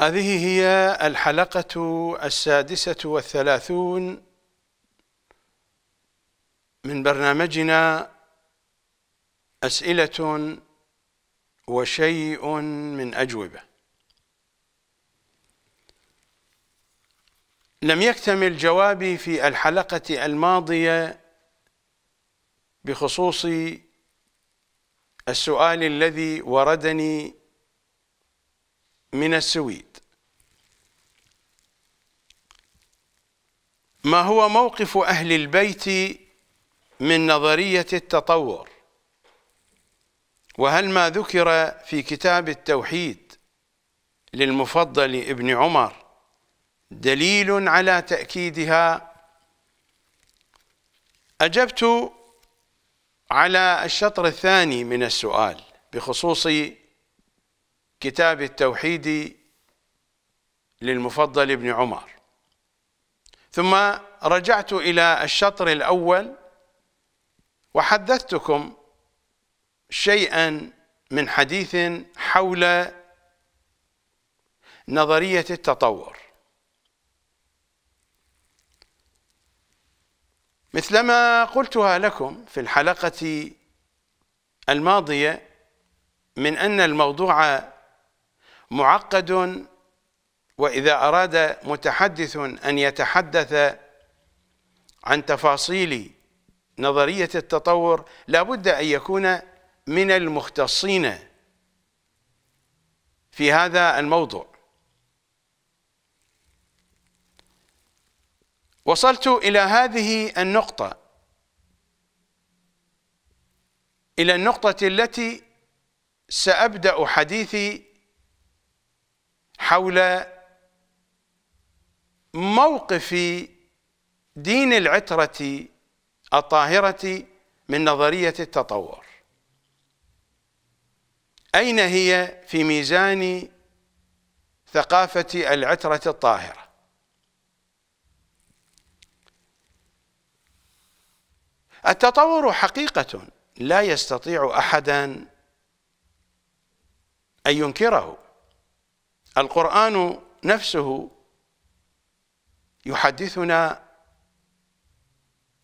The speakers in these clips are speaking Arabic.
هذه هي الحلقة السادسة والثلاثون من برنامجنا أسئلة وشيء من أجوبة لم يكتمل جوابي في الحلقة الماضية بخصوص السؤال الذي وردني من السويد ما هو موقف أهل البيت من نظرية التطور وهل ما ذكر في كتاب التوحيد للمفضل ابن عمر دليل على تأكيدها أجبت على الشطر الثاني من السؤال بخصوص كتاب التوحيد للمفضل ابن عمر ثم رجعت الى الشطر الاول وحدثتكم شيئا من حديث حول نظريه التطور مثلما قلتها لكم في الحلقه الماضيه من ان الموضوع معقد واذا اراد متحدث ان يتحدث عن تفاصيل نظريه التطور لابد ان يكون من المختصين في هذا الموضوع وصلت الى هذه النقطه الى النقطه التي سابدا حديثي حول موقف دين العترة الطاهرة من نظرية التطور أين هي في ميزان ثقافة العترة الطاهرة التطور حقيقة لا يستطيع أحدا أن ينكره القرآن نفسه يحدثنا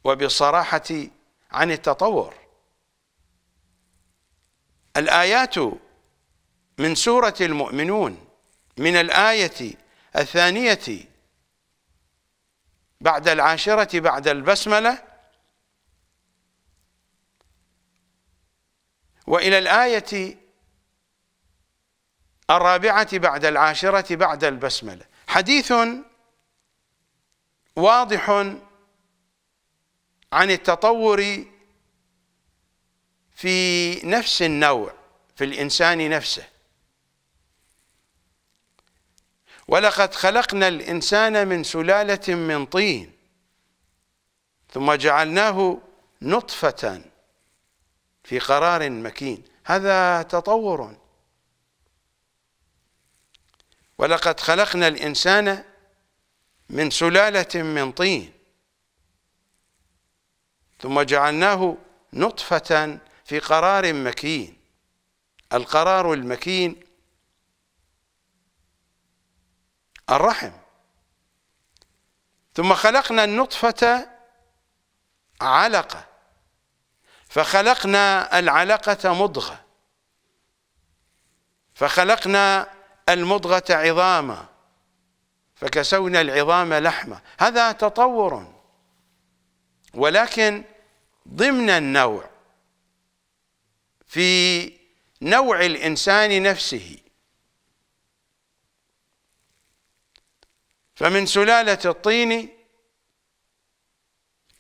وبصراحة عن التطور الآيات من سورة المؤمنون من الآية الثانية بعد العاشرة بعد البسملة وإلى الآية الرابعة بعد العاشرة بعد البسملة حديث واضح عن التطور في نفس النوع في الإنسان نفسه ولقد خلقنا الإنسان من سلالة من طين ثم جعلناه نطفة في قرار مكين هذا تطور ولقد خلقنا الإنسان من سلالة من طين ثم جعلناه نطفة في قرار مكين القرار المكين الرحم ثم خلقنا النطفة علقة فخلقنا العلقة مضغة فخلقنا المضغة عظاما فكسونا العظام لحمة هذا تطور ولكن ضمن النوع في نوع الإنسان نفسه فمن سلالة الطين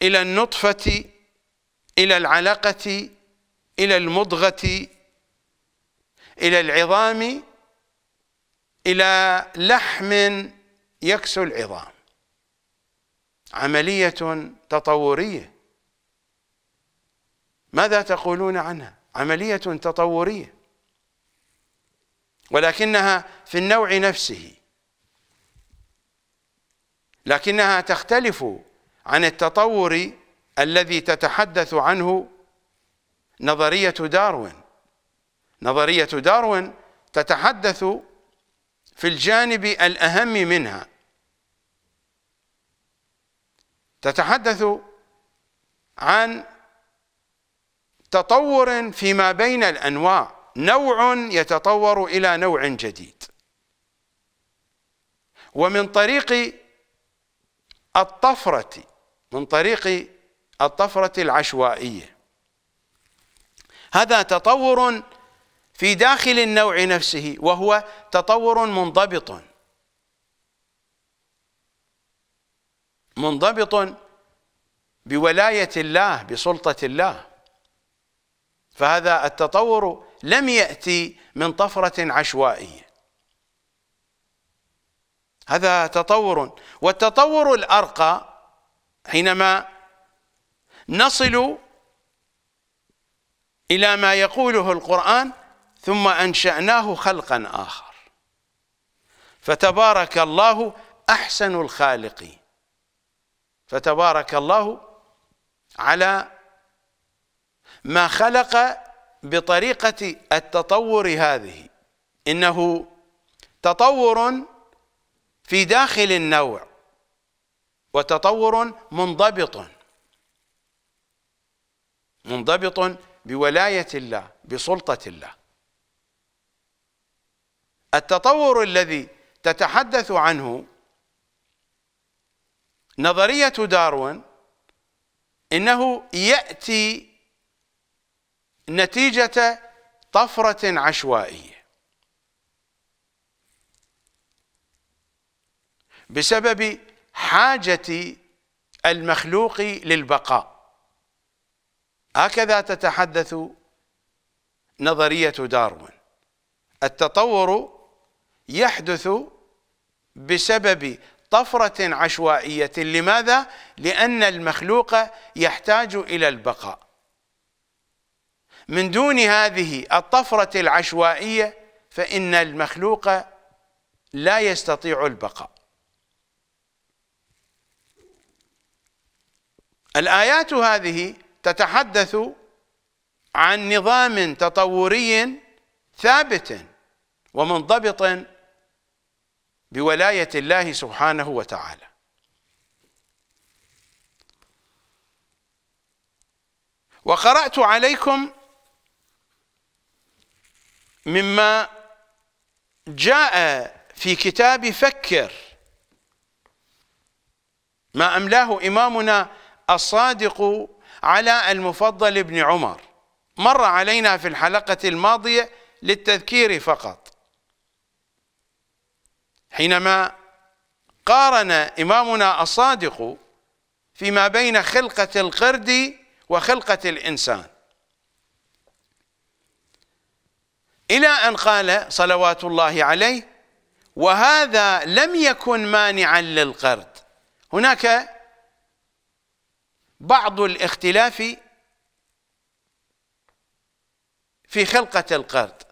إلى النطفة إلى العلقة إلى المضغة إلى العظام إلى لحم يكسو العظام عملية تطورية ماذا تقولون عنها عملية تطورية ولكنها في النوع نفسه لكنها تختلف عن التطور الذي تتحدث عنه نظرية داروين نظرية داروين تتحدث في الجانب الأهم منها تتحدث عن تطور فيما بين الأنواع نوع يتطور إلى نوع جديد ومن طريق الطفرة من طريق الطفرة العشوائية هذا تطور في داخل النوع نفسه وهو تطور منضبط منضبط بولاية الله بسلطة الله فهذا التطور لم يأتي من طفرة عشوائية هذا تطور والتطور الأرقى حينما نصل إلى ما يقوله القرآن ثم أنشأناه خلقا آخر فتبارك الله أحسن الخالقين فتبارك الله على ما خلق بطريقة التطور هذه إنه تطور في داخل النوع وتطور منضبط منضبط بولاية الله بسلطة الله التطور الذي تتحدث عنه نظرية داروين إنه يأتي نتيجة طفرة عشوائية بسبب حاجة المخلوق للبقاء هكذا تتحدث نظرية داروين التطور يحدث بسبب طفرة عشوائية لماذا؟ لأن المخلوق يحتاج إلى البقاء من دون هذه الطفرة العشوائية فإن المخلوق لا يستطيع البقاء الآيات هذه تتحدث عن نظام تطوري ثابت ومنضبط بولاية الله سبحانه وتعالى وقرأت عليكم مما جاء في كتاب فكر ما أملاه إمامنا الصادق على المفضل بن عمر مر علينا في الحلقة الماضية للتذكير فقط حينما قارن إمامنا الصادق فيما بين خلقة القرد وخلقة الإنسان إلى أن قال صلوات الله عليه وهذا لم يكن مانعا للقرد هناك بعض الاختلاف في خلقة القرد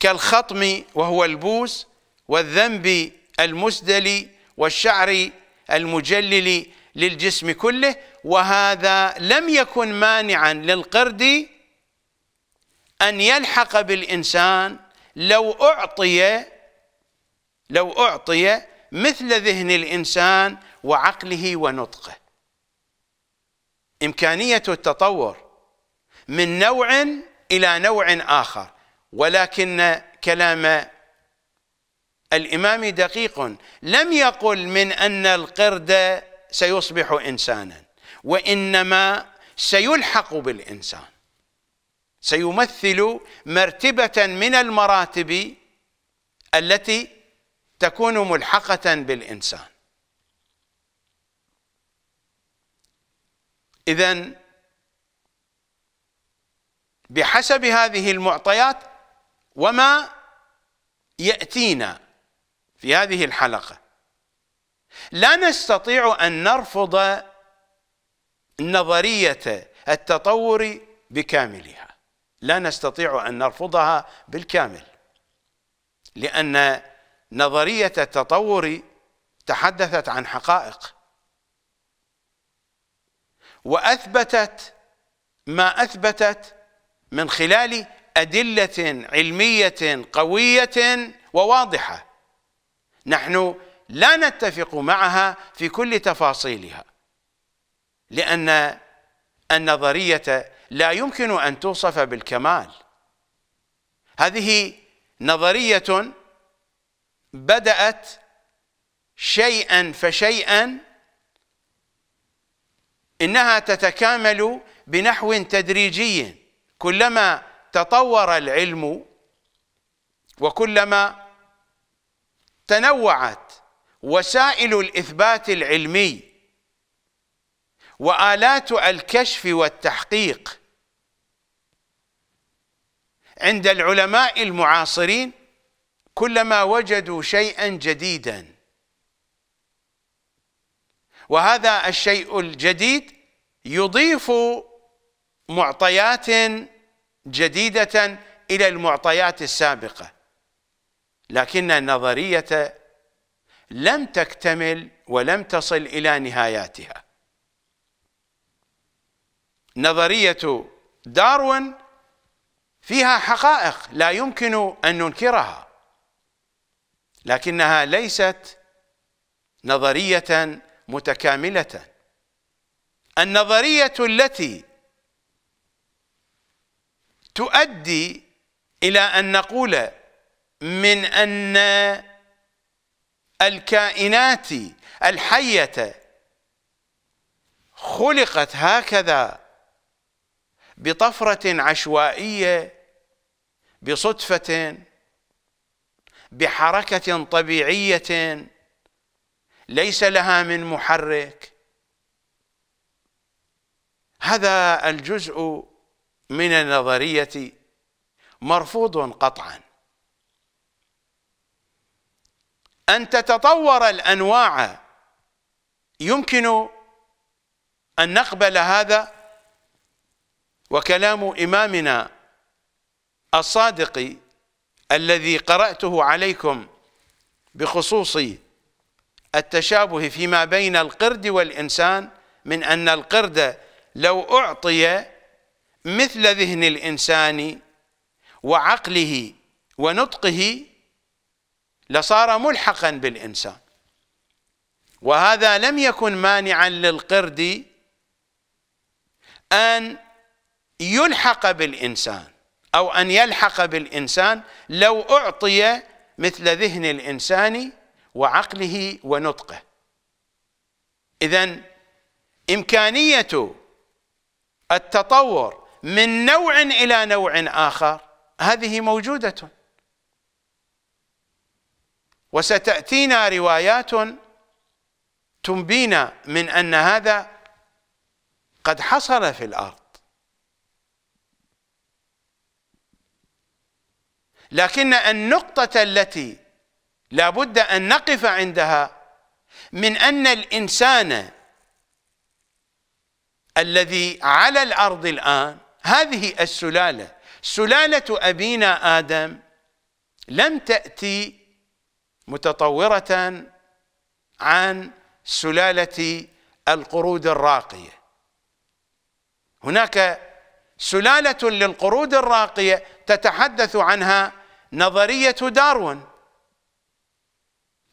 كالخطم وهو البوس والذنب المسدل والشعر المجلل للجسم كله وهذا لم يكن مانعا للقرد أن يلحق بالإنسان لو أعطي لو أعطي مثل ذهن الإنسان وعقله ونطقه إمكانية التطور من نوع إلى نوع آخر ولكن كلام الإمام دقيق لم يقل من أن القرد سيصبح إنسانا وإنما سيلحق بالإنسان سيمثل مرتبة من المراتب التي تكون ملحقة بالإنسان إذا بحسب هذه المعطيات وما يأتينا في هذه الحلقة لا نستطيع أن نرفض نظرية التطور بكاملها لا نستطيع أن نرفضها بالكامل لأن نظرية التطور تحدثت عن حقائق وأثبتت ما أثبتت من خلال أدلة علمية قوية وواضحة نحن لا نتفق معها في كل تفاصيلها لأن النظرية لا يمكن أن توصف بالكمال هذه نظرية بدأت شيئا فشيئا إنها تتكامل بنحو تدريجي كلما تطور العلم وكلما تنوعت وسائل الإثبات العلمي وآلات الكشف والتحقيق عند العلماء المعاصرين كلما وجدوا شيئا جديدا وهذا الشيء الجديد يضيف معطيات جديدة إلى المعطيات السابقة لكن النظرية لم تكتمل ولم تصل إلى نهاياتها نظرية داروين فيها حقائق لا يمكن أن ننكرها لكنها ليست نظرية متكاملة النظرية التي تؤدي إلى أن نقول من أن الكائنات الحية خلقت هكذا بطفرة عشوائية بصدفة بحركة طبيعية ليس لها من محرك هذا الجزء من النظرية مرفوض قطعا أن تتطور الأنواع يمكن أن نقبل هذا وكلام إمامنا الصادق الذي قرأته عليكم بخصوص التشابه فيما بين القرد والإنسان من أن القرد لو أعطي مثل ذهن الإنسان وعقله ونطقه لصار ملحقا بالإنسان وهذا لم يكن مانعا للقرد أن يلحق بالإنسان أو أن يلحق بالإنسان لو أعطي مثل ذهن الإنسان وعقله ونطقه إذا إمكانية التطور من نوع إلى نوع آخر هذه موجودة وستأتينا روايات تنبينا من أن هذا قد حصل في الأرض لكن النقطة التي لا بد أن نقف عندها من أن الإنسان الذي على الأرض الآن هذه السلالة سلالة أبينا آدم لم تأتي متطورة عن سلالة القرود الراقية هناك سلالة للقرود الراقية تتحدث عنها نظرية داروين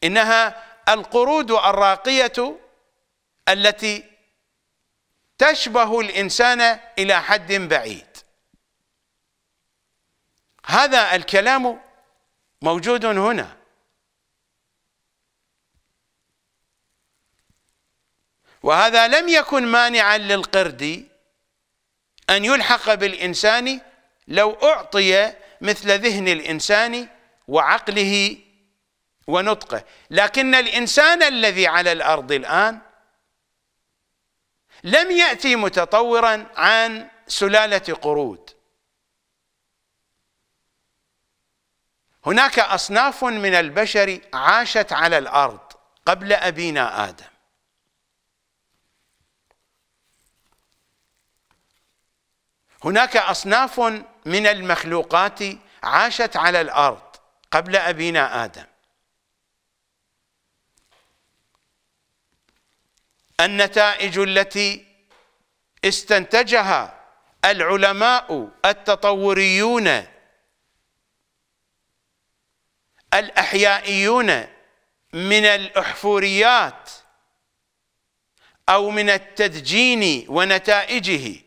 إنها القرود الراقية التي تشبه الإنسان إلى حد بعيد هذا الكلام موجود هنا وهذا لم يكن مانعا للقرد أن يلحق بالإنسان لو أعطي مثل ذهن الإنسان وعقله ونطقه لكن الإنسان الذي على الأرض الآن لم يأتي متطورا عن سلالة قرود هناك أصناف من البشر عاشت على الأرض قبل أبينا آدم هناك أصناف من المخلوقات عاشت على الأرض قبل أبينا آدم النتائج التي استنتجها العلماء التطوريون الأحيائيون من الأحفوريات أو من التدجين ونتائجه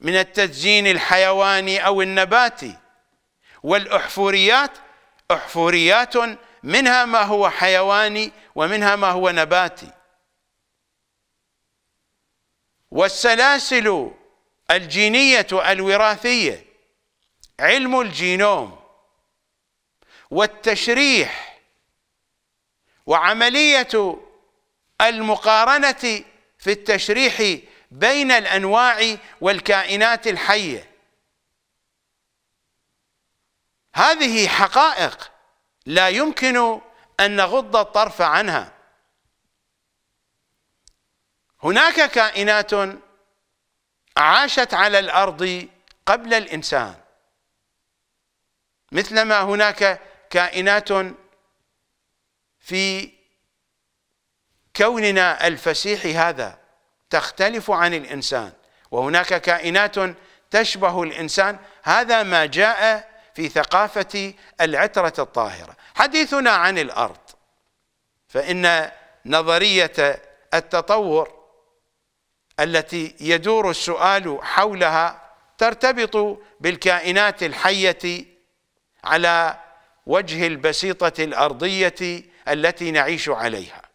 من التدجين الحيواني أو النباتي والأحفوريات أحفوريات منها ما هو حيواني ومنها ما هو نباتي والسلاسل الجينية الوراثية علم الجينوم والتشريح وعملية المقارنة في التشريح بين الأنواع والكائنات الحية هذه حقائق لا يمكن أن نغض الطرف عنها هناك كائنات عاشت على الأرض قبل الإنسان مثلما هناك كائنات في كوننا الفسيح هذا تختلف عن الإنسان وهناك كائنات تشبه الإنسان هذا ما جاء في ثقافة العترة الطاهرة حديثنا عن الأرض فإن نظرية التطور التي يدور السؤال حولها ترتبط بالكائنات الحية على وجه البسيطة الأرضية التي نعيش عليها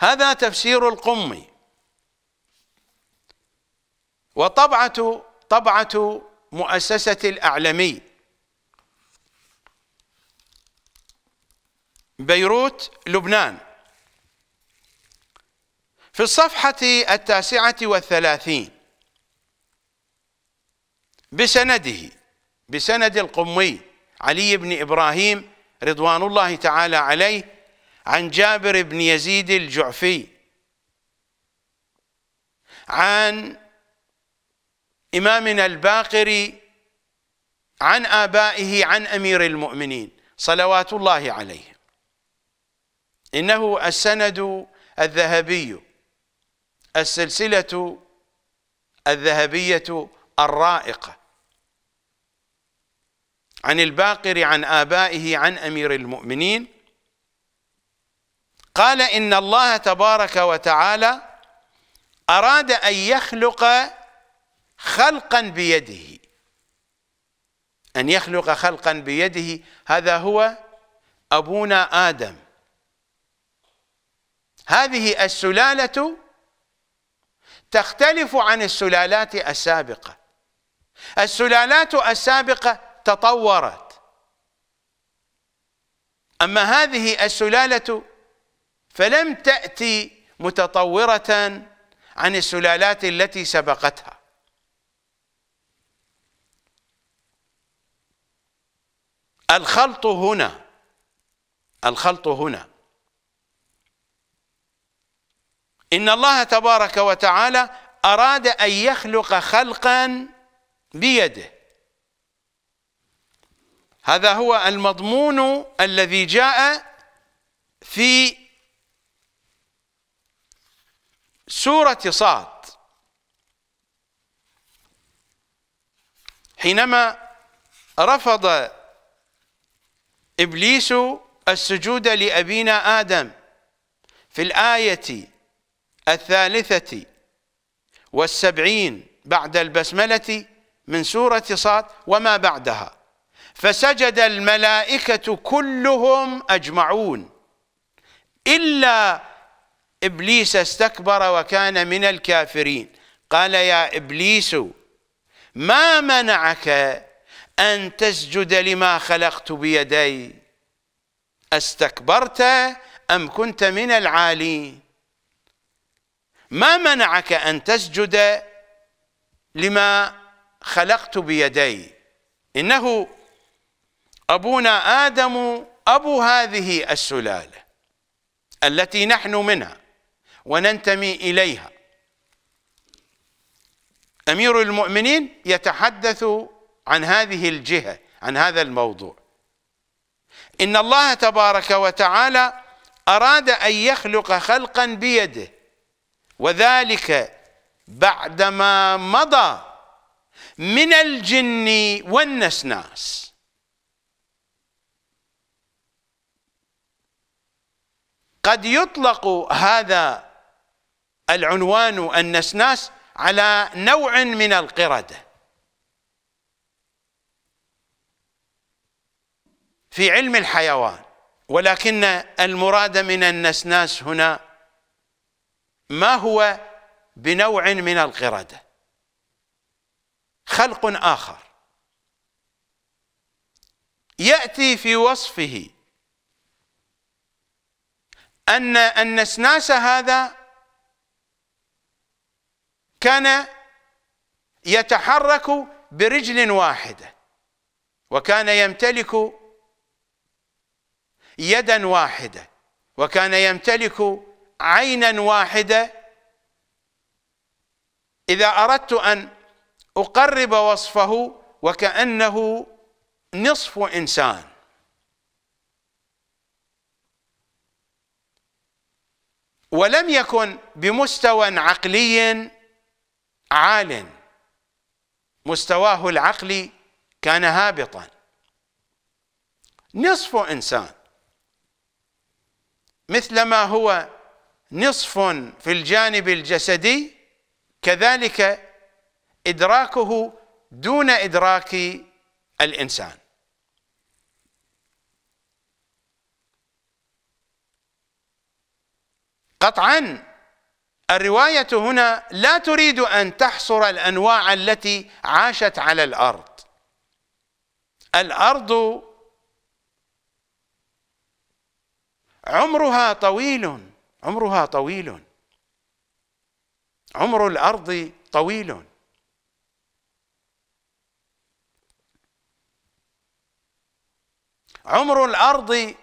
هذا تفسير القمي وطبعة طبعة مؤسسة الأعلمي بيروت لبنان في الصفحة التاسعة والثلاثين بسنده بسند القمي علي بن إبراهيم رضوان الله تعالى عليه عن جابر بن يزيد الجعفي عن إمامنا الباقري عن آبائه عن أمير المؤمنين صلوات الله عليه إنه السند الذهبي السلسلة الذهبية الرائقة عن الباقر عن آبائه عن أمير المؤمنين قال إن الله تبارك وتعالى أراد أن يخلق خلقا بيده أن يخلق خلقا بيده هذا هو أبونا آدم هذه السلالة تختلف عن السلالات السابقة السلالات السابقة تطورت أما هذه السلالة فلم تأتي متطورة عن السلالات التي سبقتها الخلط هنا الخلط هنا إن الله تبارك وتعالى أراد أن يخلق خلقا بيده هذا هو المضمون الذي جاء في سورة صاد حينما رفض إبليس السجود لأبينا آدم في الآية الثالثة والسبعين بعد البسملة من سورة صاد وما بعدها فسجد الملائكة كلهم أجمعون إلا إبليس استكبر وكان من الكافرين قال يا إبليس ما منعك أن تسجد لما خلقت بيدي استكبرت أم كنت من العالين ما منعك أن تسجد لما خلقت بيدي إنه أبونا آدم أبو هذه السلالة التي نحن منها وننتمي إليها أمير المؤمنين يتحدث عن هذه الجهة عن هذا الموضوع إن الله تبارك وتعالى أراد أن يخلق خلقا بيده وذلك بعدما مضى من الجن والنسناس قد يطلق هذا العنوان النسناس على نوع من القردة في علم الحيوان ولكن المراد من النسناس هنا ما هو بنوع من القردة خلق آخر يأتي في وصفه أن النسناس هذا كان يتحرك برجل واحده وكان يمتلك يدا واحده وكان يمتلك عينا واحده اذا اردت ان اقرب وصفه وكانه نصف انسان ولم يكن بمستوى عقلي عال مستواه العقلي كان هابطا نصف إنسان مثلما هو نصف في الجانب الجسدي كذلك إدراكه دون إدراك الإنسان قطعا الرواية هنا لا تريد أن تحصر الأنواع التي عاشت على الأرض الأرض عمرها طويل عمرها طويل عمر الأرض طويل عمر الأرض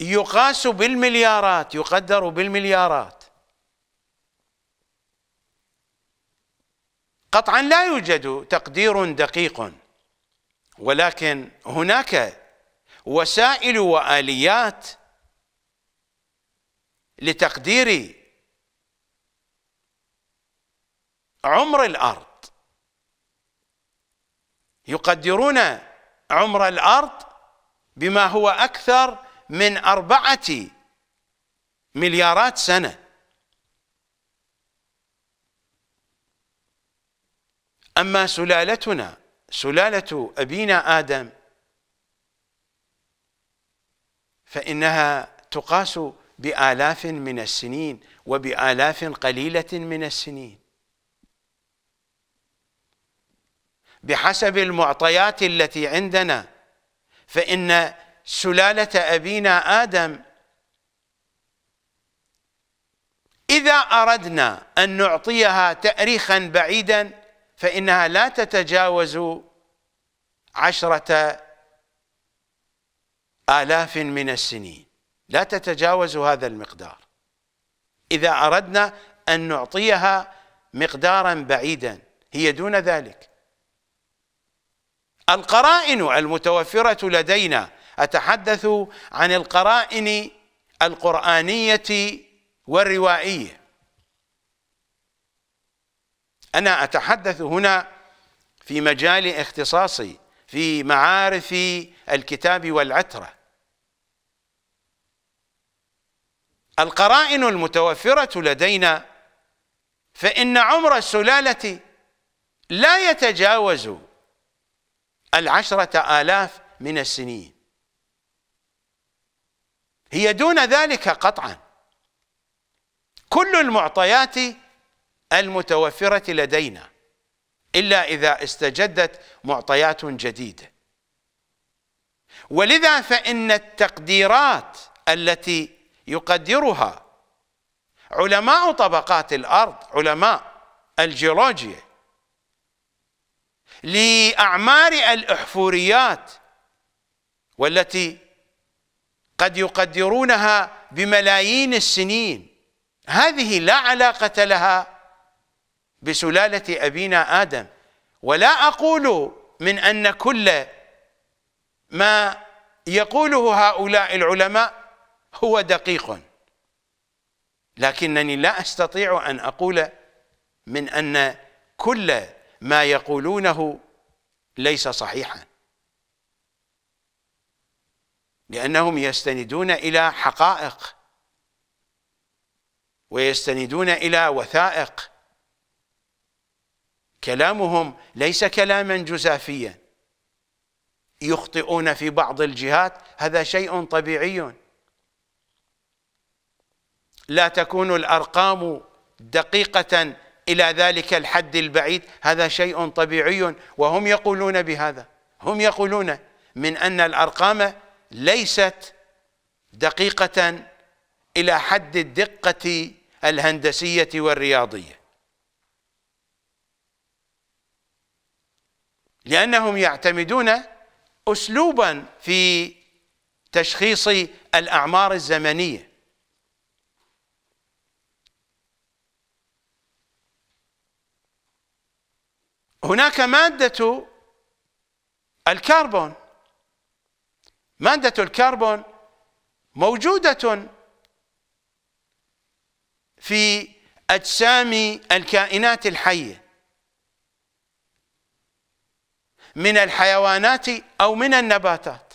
يقاس بالمليارات يقدر بالمليارات قطعا لا يوجد تقدير دقيق ولكن هناك وسائل واليات لتقدير عمر الارض يقدرون عمر الارض بما هو اكثر من أربعة مليارات سنة أما سلالتنا سلالة أبينا آدم فإنها تقاس بآلاف من السنين وبآلاف قليلة من السنين بحسب المعطيات التي عندنا فإن سلاله ابينا ادم اذا اردنا ان نعطيها تاريخا بعيدا فانها لا تتجاوز عشره آلاف من السنين لا تتجاوز هذا المقدار إذا أردنا أن نعطيها مقدارا بعيدا هي دون ذلك القرائن المتوفرة لدينا أتحدث عن القرائن القرآنية والروائية أنا أتحدث هنا في مجال اختصاصي في معارف الكتاب والعترة القرائن المتوفرة لدينا فإن عمر السلالة لا يتجاوز العشرة آلاف من السنين هي دون ذلك قطعا كل المعطيات المتوفرة لدينا إلا إذا استجدت معطيات جديدة ولذا فإن التقديرات التي يقدرها علماء طبقات الأرض علماء الجيولوجيا لأعمار الأحفوريات والتي قد يقدرونها بملايين السنين هذه لا علاقة لها بسلالة أبينا آدم ولا أقول من أن كل ما يقوله هؤلاء العلماء هو دقيق لكنني لا أستطيع أن أقول من أن كل ما يقولونه ليس صحيحا لأنهم يستندون إلى حقائق ويستندون إلى وثائق كلامهم ليس كلاما جزافيا يخطئون في بعض الجهات هذا شيء طبيعي لا تكون الأرقام دقيقة إلى ذلك الحد البعيد هذا شيء طبيعي وهم يقولون بهذا هم يقولون من أن الأرقام ليست دقيقة إلى حد الدقة الهندسية والرياضية لأنهم يعتمدون أسلوبا في تشخيص الأعمار الزمنية هناك مادة الكربون مادة الكربون موجودة في أجسام الكائنات الحية من الحيوانات أو من النباتات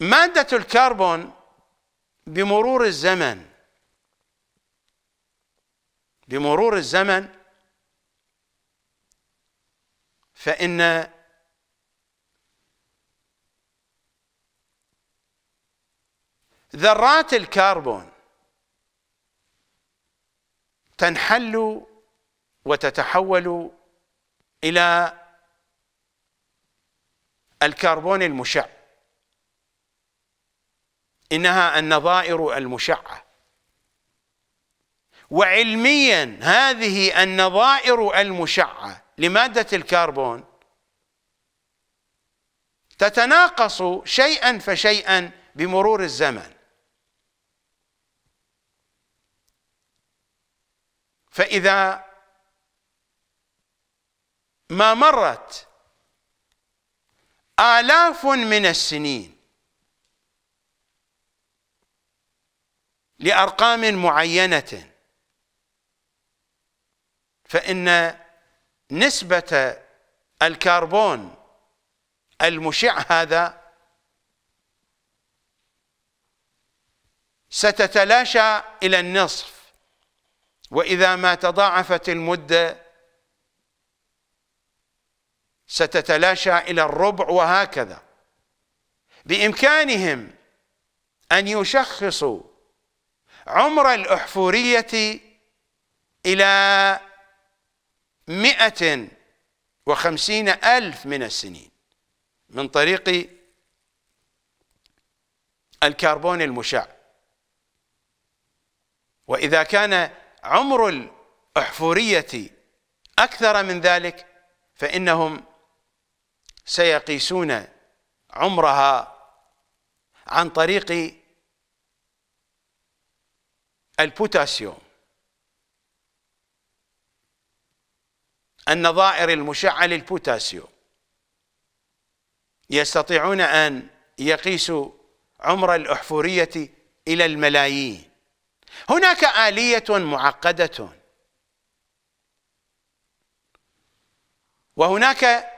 مادة الكربون بمرور الزمن بمرور الزمن فإن ذرات الكربون تنحل وتتحول إلى الكربون المشع إنها النظائر المشعة وعلميا هذه النظائر المشعة لمادة الكربون تتناقص شيئا فشيئا بمرور الزمن فإذا ما مرت آلاف من السنين لأرقام معينة فإن نسبة الكربون المشع هذا ستتلاشى إلى النصف وإذا ما تضاعفت المدة ستتلاشى إلى الربع وهكذا بإمكانهم أن يشخصوا عمر الأحفورية إلى مئة وخمسين ألف من السنين من طريق الكربون المشع وإذا كان عمر الأحفورية أكثر من ذلك فإنهم سيقيسون عمرها عن طريق البوتاسيوم النظائر المشعة للبوتاسيوم يستطيعون أن يقيسوا عمر الأحفورية إلى الملايين هناك آلية معقدة وهناك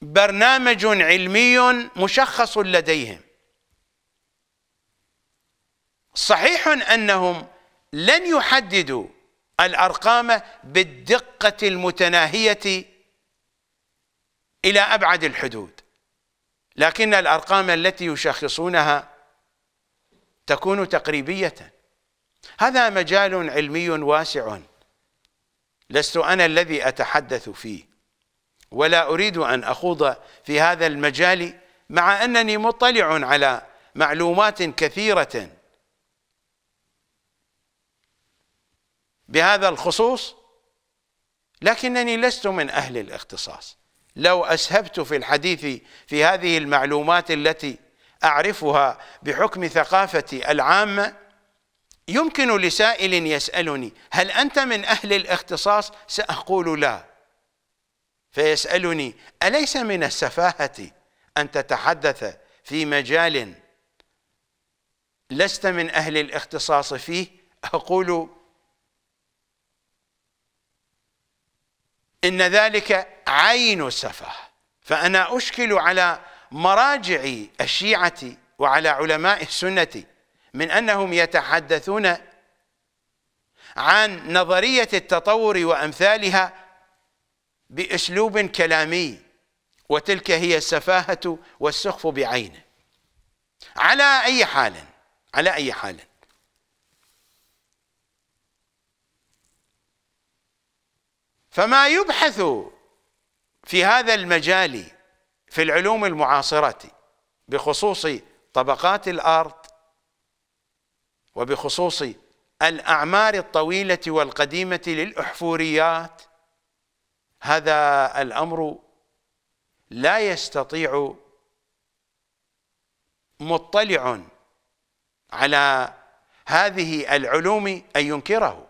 برنامج علمي مشخص لديهم صحيح أنهم لن يحددوا الأرقام بالدقة المتناهية إلى أبعد الحدود لكن الأرقام التي يشخصونها تكون تقريبية هذا مجال علمي واسع لست أنا الذي أتحدث فيه ولا أريد أن أخوض في هذا المجال مع أنني مطلع على معلومات كثيرة بهذا الخصوص لكنني لست من أهل الاختصاص لو أسهبت في الحديث في هذه المعلومات التي أعرفها بحكم ثقافتي العامة يمكن لسائل يسألني هل أنت من أهل الاختصاص سأقول لا فيسألني أليس من السفاهة أن تتحدث في مجال لست من أهل الاختصاص فيه أقول إن ذلك عين سفه فأنا أشكل على مراجع الشيعة وعلى علماء السنة من أنهم يتحدثون عن نظرية التطور وأمثالها بأسلوب كلامي وتلك هي السفاهة والسخف بعينه على أي حال على أي حال فما يبحث في هذا المجال في العلوم المعاصرة بخصوص طبقات الأرض وبخصوص الأعمار الطويلة والقديمة للأحفوريات هذا الأمر لا يستطيع مطلع على هذه العلوم أن ينكره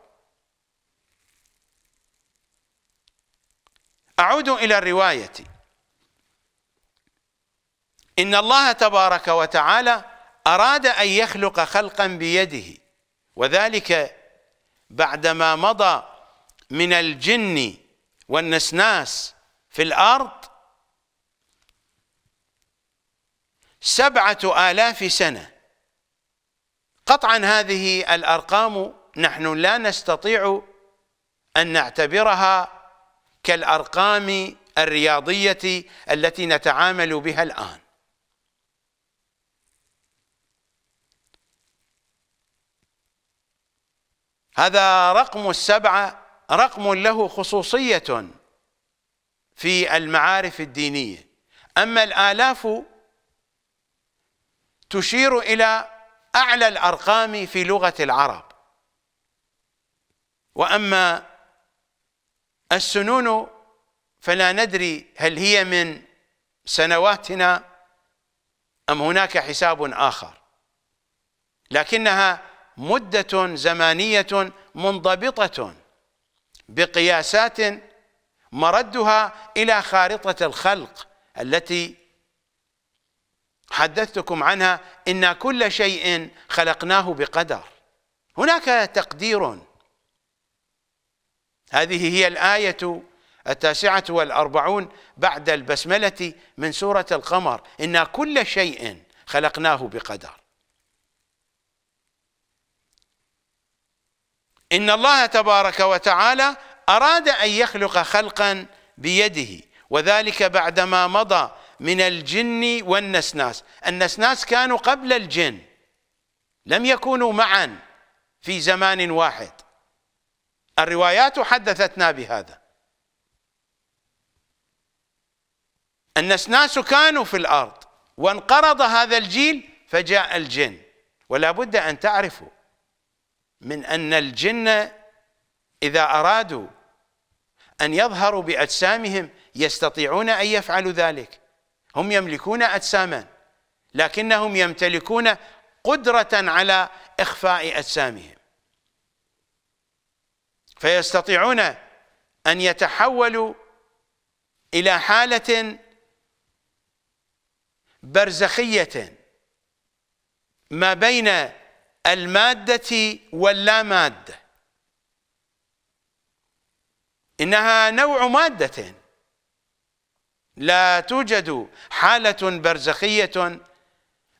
أعود إلى الرواية إن الله تبارك وتعالى أراد أن يخلق خلقا بيده وذلك بعدما مضى من الجن والنسناس في الأرض سبعة آلاف سنة قطعا هذه الأرقام نحن لا نستطيع أن نعتبرها كالارقام الرياضيه التي نتعامل بها الان هذا رقم السبعه رقم له خصوصيه في المعارف الدينيه اما الالاف تشير الى اعلى الارقام في لغه العرب واما السنون فلا ندري هل هي من سنواتنا أم هناك حساب آخر لكنها مدة زمانية منضبطة بقياسات مردها إلى خارطة الخلق التي حدثتكم عنها إن كل شيء خلقناه بقدر هناك تقدير هذه هي الآية التاسعة والأربعون بعد البسملة من سورة القمر إنا كل شيء خلقناه بقدر إن الله تبارك وتعالى أراد أن يخلق خلقا بيده وذلك بعدما مضى من الجن والنسناس النسناس كانوا قبل الجن لم يكونوا معا في زمان واحد الروايات حدثتنا بهذا أن الناس كانوا في الأرض وانقرض هذا الجيل فجاء الجن ولا بد أن تعرفوا من أن الجن إذا أرادوا أن يظهروا بأجسامهم يستطيعون أن يفعلوا ذلك هم يملكون أجساما لكنهم يمتلكون قدرة على إخفاء أجسامهم فيستطيعون أن يتحولوا إلى حالة برزخية ما بين المادة واللامادة إنها نوع مادة لا توجد حالة برزخية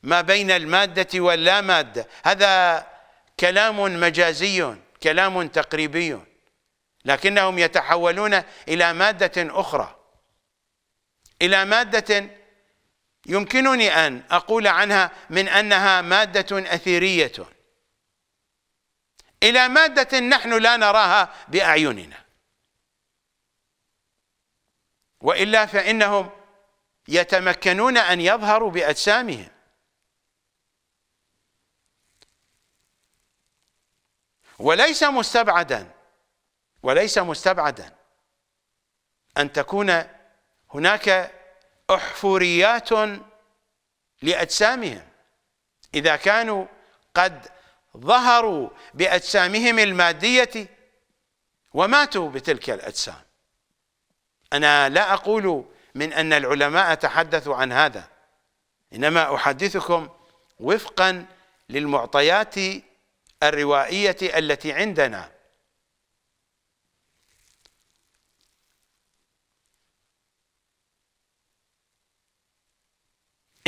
ما بين المادة واللامادة هذا كلام مجازي كلام تقريبي لكنهم يتحولون إلى مادة أخرى إلى مادة يمكنني أن أقول عنها من أنها مادة أثيرية إلى مادة نحن لا نراها بأعيننا وإلا فإنهم يتمكنون أن يظهروا بأجسامهم وليس مستبعدا وليس مستبعدا أن تكون هناك أحفوريات لأجسامهم إذا كانوا قد ظهروا بأجسامهم المادية وماتوا بتلك الأجسام أنا لا أقول من أن العلماء تحدثوا عن هذا إنما أحدثكم وفقا للمعطيات الروائية التي عندنا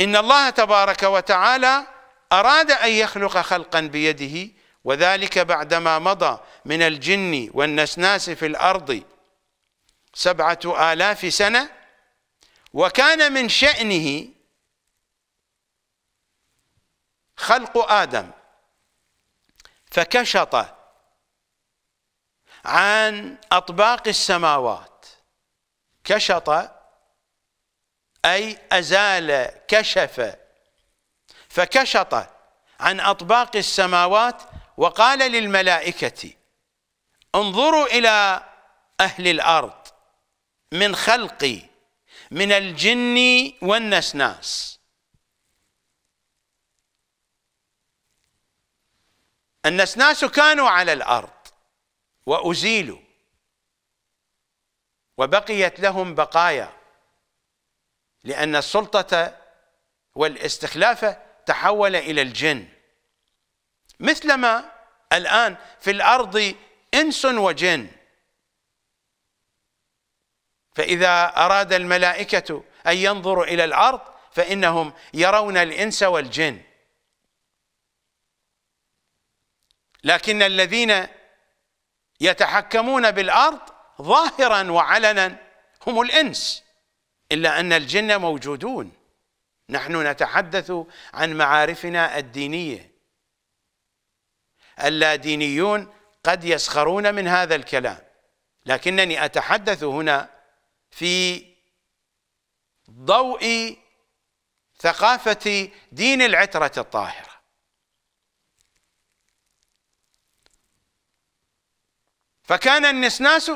إن الله تبارك وتعالى أراد أن يخلق خلقا بيده وذلك بعدما مضى من الجن والنسناس في الأرض سبعة آلاف سنة وكان من شأنه خلق آدم فكشط عن أطباق السماوات كشط أي أزال كشف فكشط عن أطباق السماوات وقال للملائكة انظروا إلى أهل الأرض من خلقي من الجن والنسناس النسناس كانوا على الأرض وأزيلوا وبقيت لهم بقايا لأن السلطة والاستخلافة تحول إلى الجن مثلما الآن في الأرض إنس وجن فإذا أراد الملائكة أن ينظروا إلى الأرض فإنهم يرون الإنس والجن لكن الذين يتحكمون بالأرض ظاهرا وعلنا هم الإنس إلا أن الجن موجودون نحن نتحدث عن معارفنا الدينية اللادينيون قد يسخرون من هذا الكلام لكنني أتحدث هنا في ضوء ثقافة دين العترة الطاهرة فكان النسناس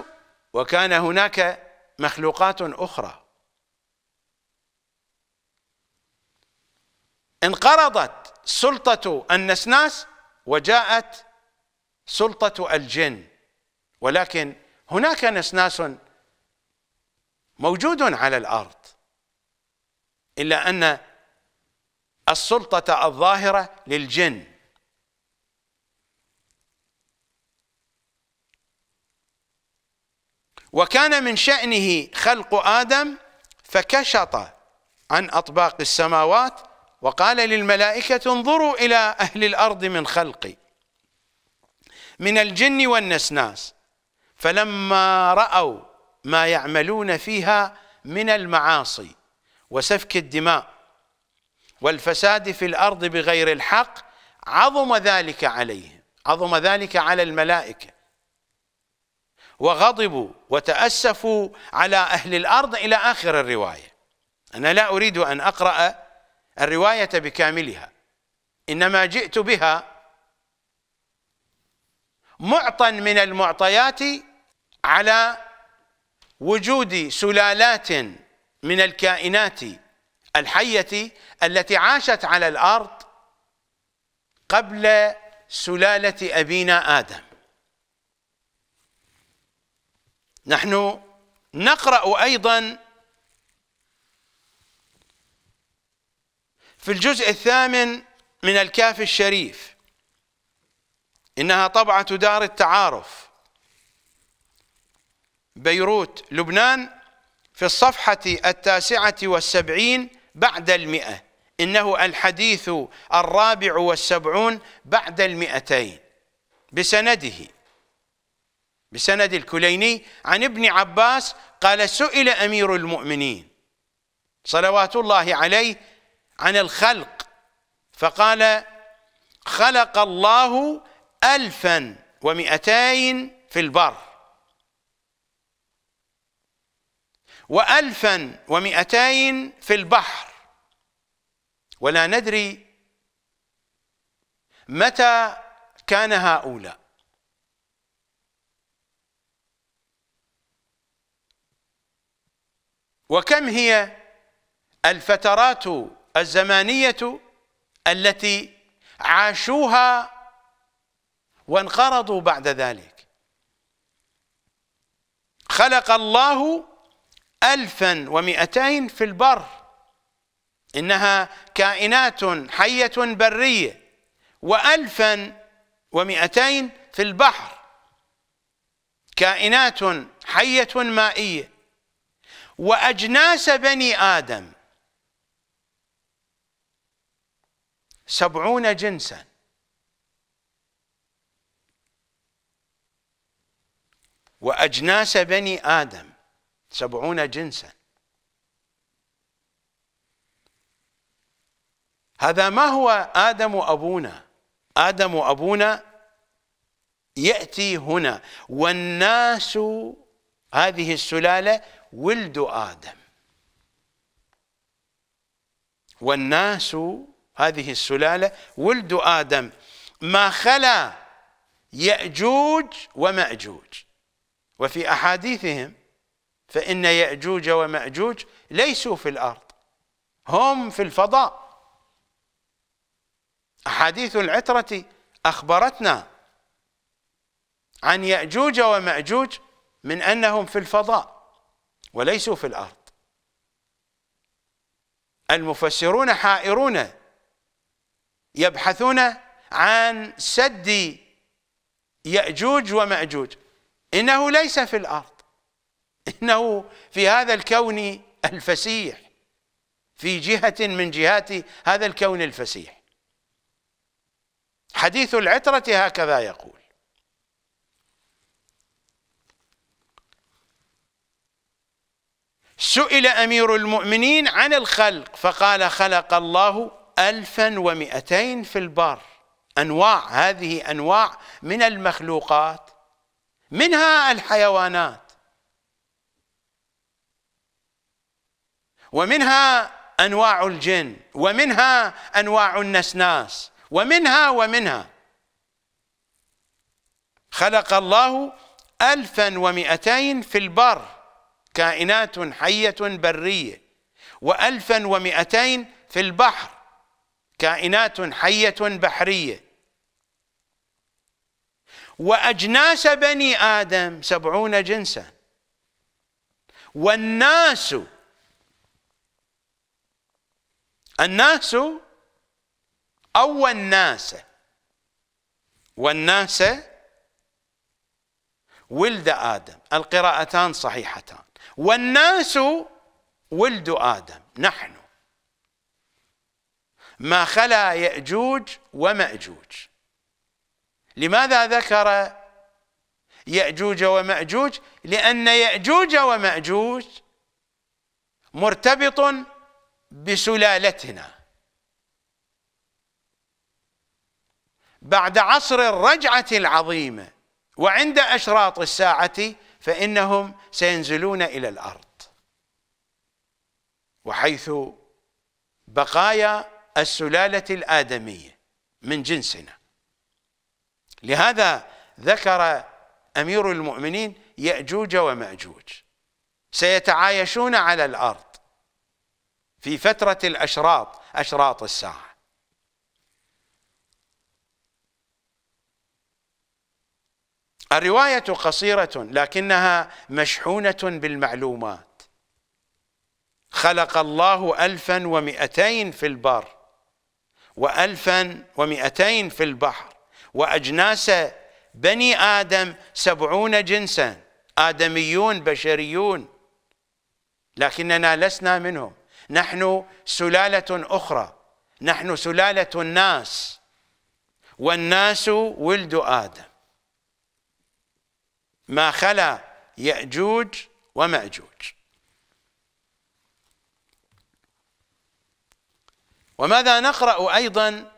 وكان هناك مخلوقات أخرى انقرضت سلطة النسناس وجاءت سلطة الجن ولكن هناك نسناس موجود على الأرض إلا أن السلطة الظاهرة للجن وكان من شأنه خلق آدم فكشط عن أطباق السماوات وقال للملائكة انظروا إلى أهل الأرض من خلقي من الجن والنسناس فلما رأوا ما يعملون فيها من المعاصي وسفك الدماء والفساد في الأرض بغير الحق عظم ذلك عليهم عظم ذلك على الملائكة وغضبوا وتأسفوا على أهل الأرض إلى آخر الرواية أنا لا أريد أن أقرأ الرواية بكاملها إنما جئت بها معطى من المعطيات على وجود سلالات من الكائنات الحية التي عاشت على الأرض قبل سلالة أبينا آدم نحن نقرأ أيضا في الجزء الثامن من الكاف الشريف إنها طبعة دار التعارف بيروت لبنان في الصفحة التاسعة والسبعين بعد المئة إنه الحديث الرابع والسبعون بعد المئتين بسنده بسند الكليني عن ابن عباس قال سئل أمير المؤمنين صلوات الله عليه عن الخلق فقال خلق الله ألفا ومئتين في البر وألفا ومئتين في البحر ولا ندري متى كان هؤلاء وكم هي الفترات الزمانية التي عاشوها وانقرضوا بعد ذلك خلق الله ألفا ومئتين في البر إنها كائنات حية برية وألفا ومئتين في البحر كائنات حية مائية وأجناس بني آدم سبعون جنسا وأجناس بني آدم سبعون جنسا هذا ما هو آدم أبونا آدم أبونا يأتي هنا والناس هذه السلالة ولد آدم والناس هذه السلالة ولد آدم ما خلا يأجوج ومأجوج وفي أحاديثهم فإن يأجوج ومأجوج ليسوا في الأرض هم في الفضاء أحاديث العترة أخبرتنا عن يأجوج ومأجوج من أنهم في الفضاء وليسوا في الأرض المفسرون حائرون يبحثون عن سد يأجوج ومأجوج إنه ليس في الأرض إنه في هذا الكون الفسيح في جهة من جهات هذا الكون الفسيح حديث العترة هكذا يقول سئل أمير المؤمنين عن الخلق فقال خلق الله 1200 في البر أنواع هذه أنواع من المخلوقات منها الحيوانات ومنها أنواع الجن ومنها أنواع النسناس ومنها ومنها خلق الله ألفا ومئتين في البر كائنات حية برية وألفا ومئتين في البحر كائنات حية بحرية وأجناس بني آدم سبعون جنسا والناس الناس أو الناس والناس ولد آدم القراءتان صحيحتان والناس ولد آدم نحن ما خلا يأجوج ومأجوج لماذا ذكر يأجوج ومأجوج لأن يأجوج ومأجوج مرتبط بسلالتنا بعد عصر الرجعة العظيمة وعند أشراط الساعة فإنهم سينزلون إلى الأرض وحيث بقايا السلالة الآدمية من جنسنا لهذا ذكر أمير المؤمنين يأجوج ومأجوج سيتعايشون على الأرض في فترة الأشراط أشراط الساعة الرواية قصيرة لكنها مشحونة بالمعلومات خلق الله ألفا ومئتين في البر وألفا ومئتين في البحر وأجناس بني آدم سبعون جنسا آدميون بشريون لكننا لسنا منهم نحن سلالة أخرى نحن سلالة الناس والناس ولد آدم ما خلا يأجوج ومأجوج وماذا نقرأ أيضا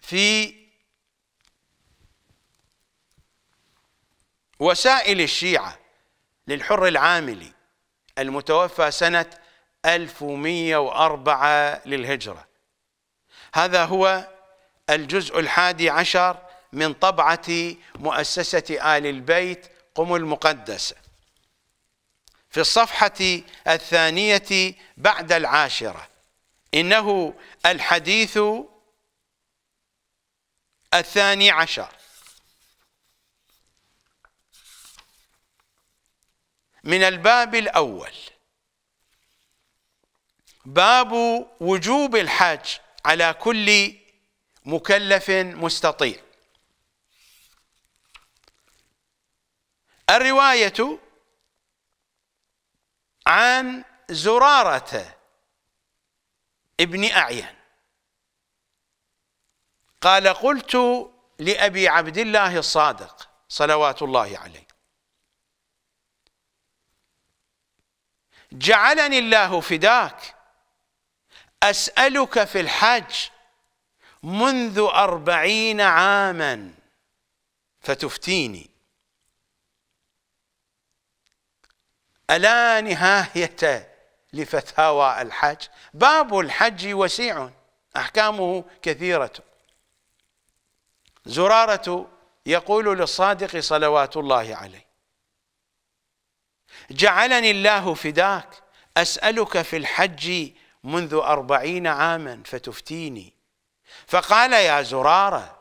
في وسائل الشيعة للحر العاملي المتوفى سنة 1104 للهجرة هذا هو الجزء الحادي عشر من طبعة مؤسسة آل البيت قم المقدسة في الصفحة الثانية بعد العاشرة إنه الحديث الثاني عشر من الباب الأول باب وجوب الحج على كل مكلف مستطيع الرواية عن زرارة ابن أعين قال قلت لأبي عبد الله الصادق صلوات الله عليه جعلني الله فداك أسألك في الحج منذ أربعين عاما فتفتيني ألا نهاية لفتاوى الحج باب الحج وسيع أحكامه كثيرة زرارة يقول للصادق صلوات الله عليه جعلني الله فداك أسألك في الحج منذ أربعين عاما فتفتيني فقال يا زرارة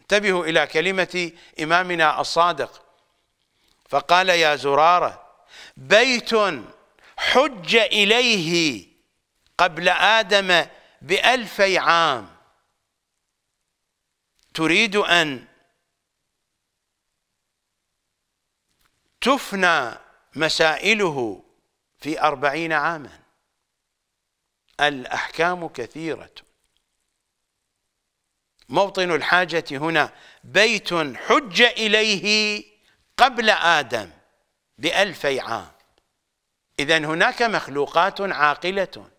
انتبهوا إلى كلمة إمامنا الصادق فقال يا زرارة بيت حج إليه قبل آدم بألفي عام تريد أن تفنى مسائله في أربعين عاما الأحكام كثيرة موطن الحاجة هنا بيت حج إليه قبل آدم بألفي عام إذا هناك مخلوقات عاقلة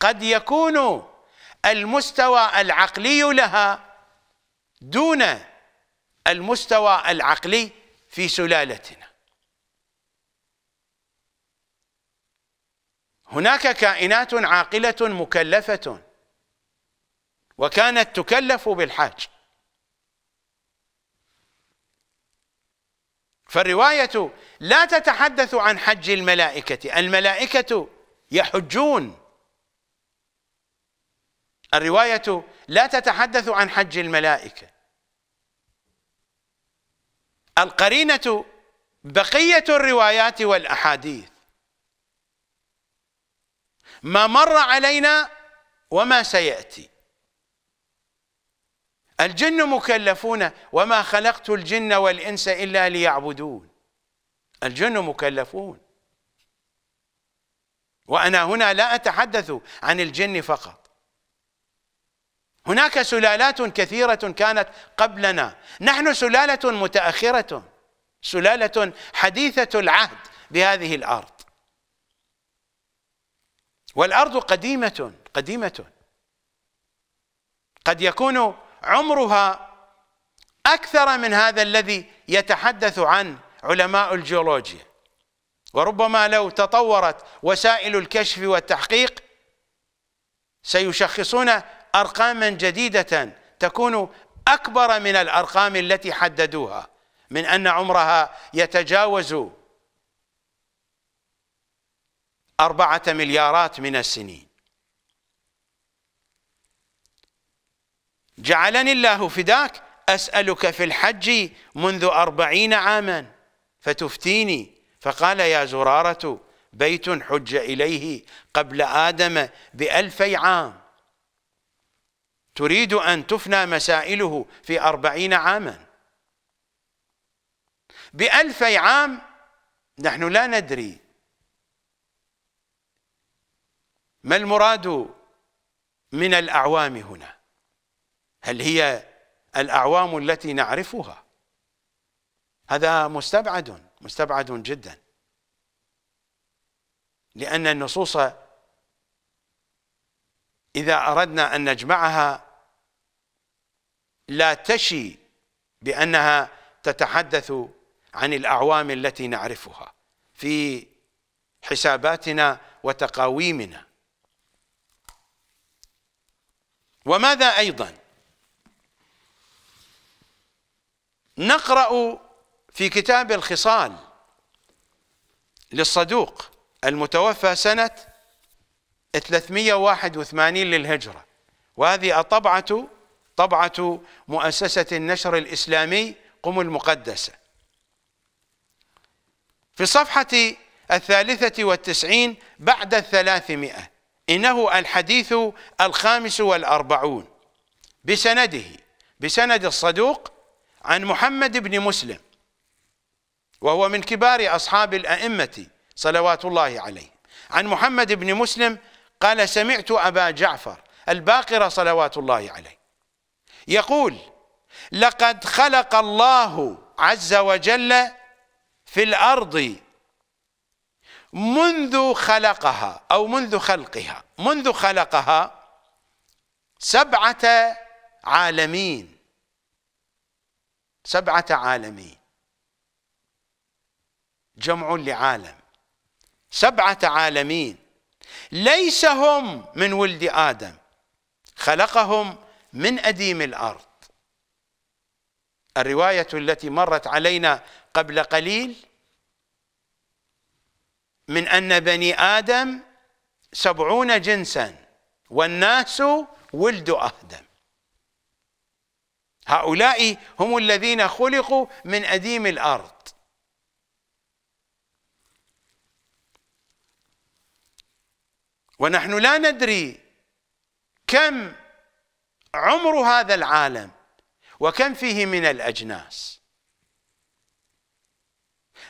قد يكون المستوى العقلي لها دون المستوى العقلي في سلالتنا هناك كائنات عاقلة مكلفة وكانت تكلف بالحاج فالرواية لا تتحدث عن حج الملائكة الملائكة يحجون الرواية لا تتحدث عن حج الملائكة القرينة بقية الروايات والأحاديث ما مر علينا وما سيأتي الجن مكلفون وما خلقت الجن والإنس إلا ليعبدون الجن مكلفون وأنا هنا لا أتحدث عن الجن فقط هناك سلالات كثيرة كانت قبلنا نحن سلالة متأخرة سلالة حديثة العهد بهذه الأرض والأرض قديمة قديمة قد يكون عمرها أكثر من هذا الذي يتحدث عنه علماء الجيولوجيا وربما لو تطورت وسائل الكشف والتحقيق سيشخصون ارقاما جديده تكون اكبر من الارقام التي حددوها من ان عمرها يتجاوز أربعة مليارات من السنين جعلني الله فداك أسألك في الحج منذ أربعين عاماً فتفتيني فقال يا زرارة بيت حج إليه قبل آدم بألفي عام تريد أن تفنى مسائله في أربعين عاما بألفي عام نحن لا ندري ما المراد من الأعوام هنا هل هي الأعوام التي نعرفها هذا مستبعد مستبعد جدا لأن النصوص إذا أردنا أن نجمعها لا تشي بأنها تتحدث عن الأعوام التي نعرفها في حساباتنا وتقاويمنا وماذا أيضا نقرأ في كتاب الخصال للصدوق المتوفى سنة 381 للهجرة وهذه الطبعة طبعة مؤسسة النشر الإسلامي قم المقدسة في الصفحة الثالثة والتسعين بعد الثلاثمائة إنه الحديث الخامس والأربعون بسنده بسند الصدوق عن محمد بن مسلم وهو من كبار أصحاب الأئمة صلوات الله عليه عن محمد بن مسلم قال سمعت أبا جعفر الباقر صلوات الله عليه يقول لقد خلق الله عز وجل في الأرض منذ خلقها أو منذ خلقها منذ خلقها سبعة عالمين سبعة عالمين جمع لعالم سبعة عالمين ليس هم من ولد آدم خلقهم من أديم الأرض الرواية التي مرت علينا قبل قليل من أن بني آدم سبعون جنسا والناس ولد آدم هؤلاء هم الذين خلقوا من أديم الأرض ونحن لا ندري كم عمر هذا العالم وكم فيه من الأجناس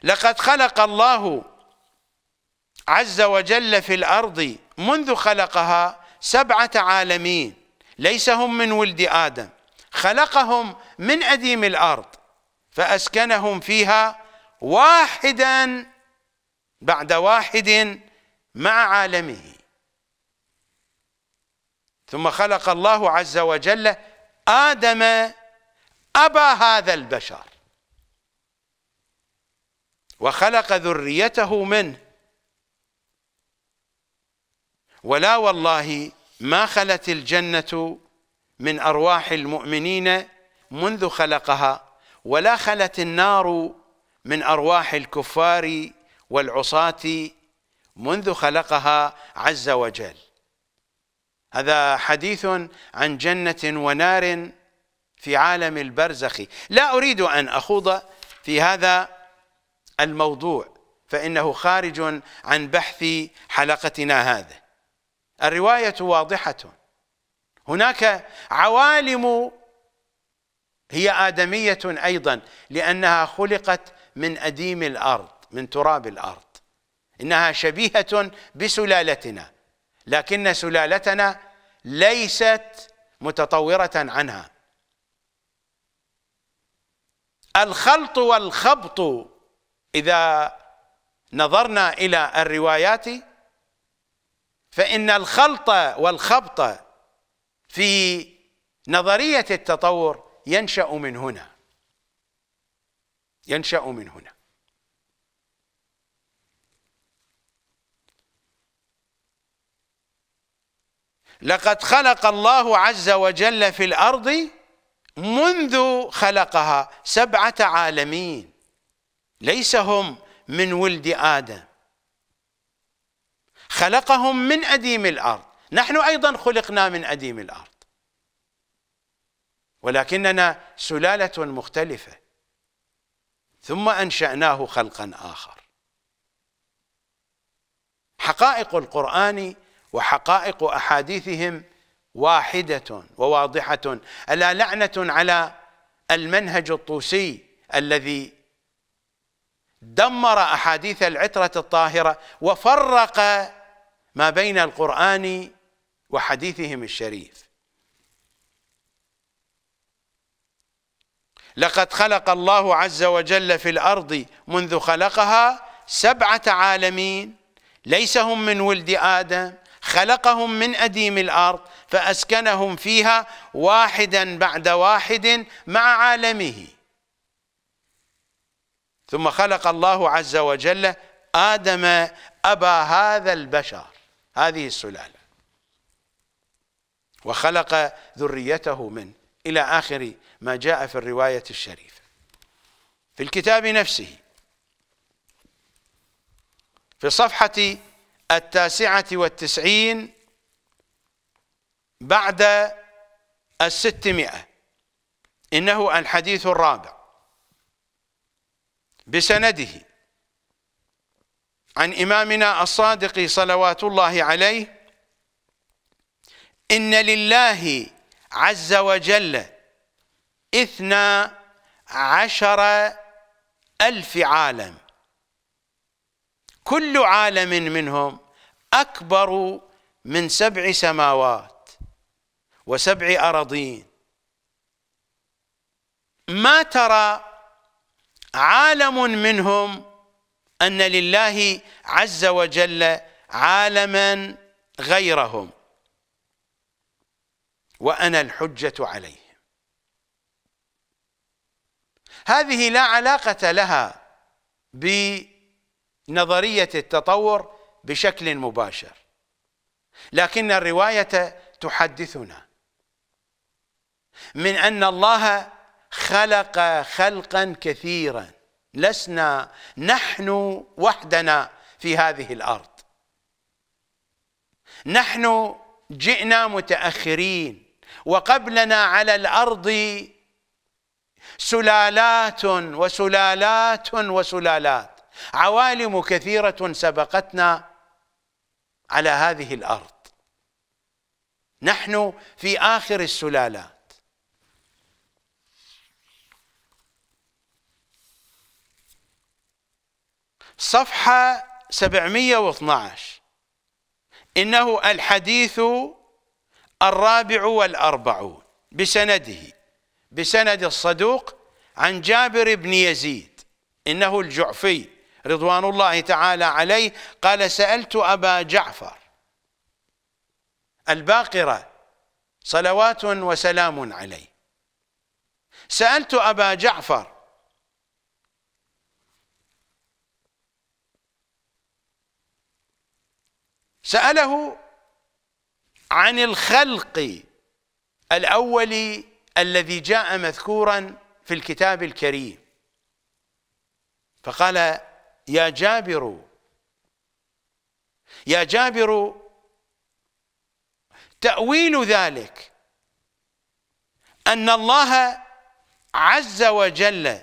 لقد خلق الله عز وجل في الأرض منذ خلقها سبعة عالمين ليس هم من ولد آدم خلقهم من أديم الأرض فأسكنهم فيها واحدا بعد واحد مع عالمه ثم خلق الله عز وجل آدم أبا هذا البشر وخلق ذريته منه ولا والله ما خلت الجنة من أرواح المؤمنين منذ خلقها ولا خلت النار من أرواح الكفار والعصاة منذ خلقها عز وجل هذا حديث عن جنة ونار في عالم البرزخ لا أريد أن أخوض في هذا الموضوع فإنه خارج عن بحث حلقتنا هذا الرواية واضحة هناك عوالم هي آدمية أيضا لأنها خلقت من أديم الأرض من تراب الأرض إنها شبيهة بسلالتنا لكن سلالتنا ليست متطورة عنها الخلط والخبط إذا نظرنا إلى الروايات فإن الخلط والخبط في نظرية التطور ينشأ من هنا ينشأ من هنا لقد خلق الله عز وجل في الأرض منذ خلقها سبعة عالمين ليس هم من ولد آدم خلقهم من أديم الأرض نحن أيضا خلقنا من أديم الأرض ولكننا سلالة مختلفة ثم أنشأناه خلقا آخر حقائق القرآن وحقائق أحاديثهم واحدة وواضحة ألا لعنة على المنهج الطوسي الذي دمر أحاديث العترة الطاهرة وفرق ما بين القرآن وحديثهم الشريف لقد خلق الله عز وجل في الأرض منذ خلقها سبعة عالمين ليس هم من ولد آدم خلقهم من أديم الأرض فأسكنهم فيها واحدا بعد واحد مع عالمه ثم خلق الله عز وجل آدم أبا هذا البشر هذه السلالة وخلق ذريته من إلى آخر ما جاء في الرواية الشريفة في الكتاب نفسه في صفحة التاسعة والتسعين بعد الستمائة إنه الحديث الرابع بسنده عن إمامنا الصادق صلوات الله عليه إن لله عز وجل إثنى عشر ألف عالم كل عالم منهم أكبر من سبع سماوات وسبع أراضين ما ترى عالم منهم أن لله عز وجل عالما غيرهم وأنا الحجة عليهم هذه لا علاقة لها ب نظريه التطور بشكل مباشر لكن الروايه تحدثنا من ان الله خلق خلقا كثيرا لسنا نحن وحدنا في هذه الارض نحن جئنا متاخرين وقبلنا على الارض سلالات وسلالات وسلالات عوالم كثيرة سبقتنا على هذه الأرض نحن في آخر السلالات صفحة 712 إنه الحديث الرابع والأربعون بسنده بسند الصدوق عن جابر بن يزيد إنه الجعفي رضوان الله تعالى عليه قال سألت أبا جعفر الباقرة صلوات وسلام عليه سألت أبا جعفر سأله عن الخلق الأول الذي جاء مذكورا في الكتاب الكريم فقال يا جابر يا جابر تأويل ذلك أن الله عز وجل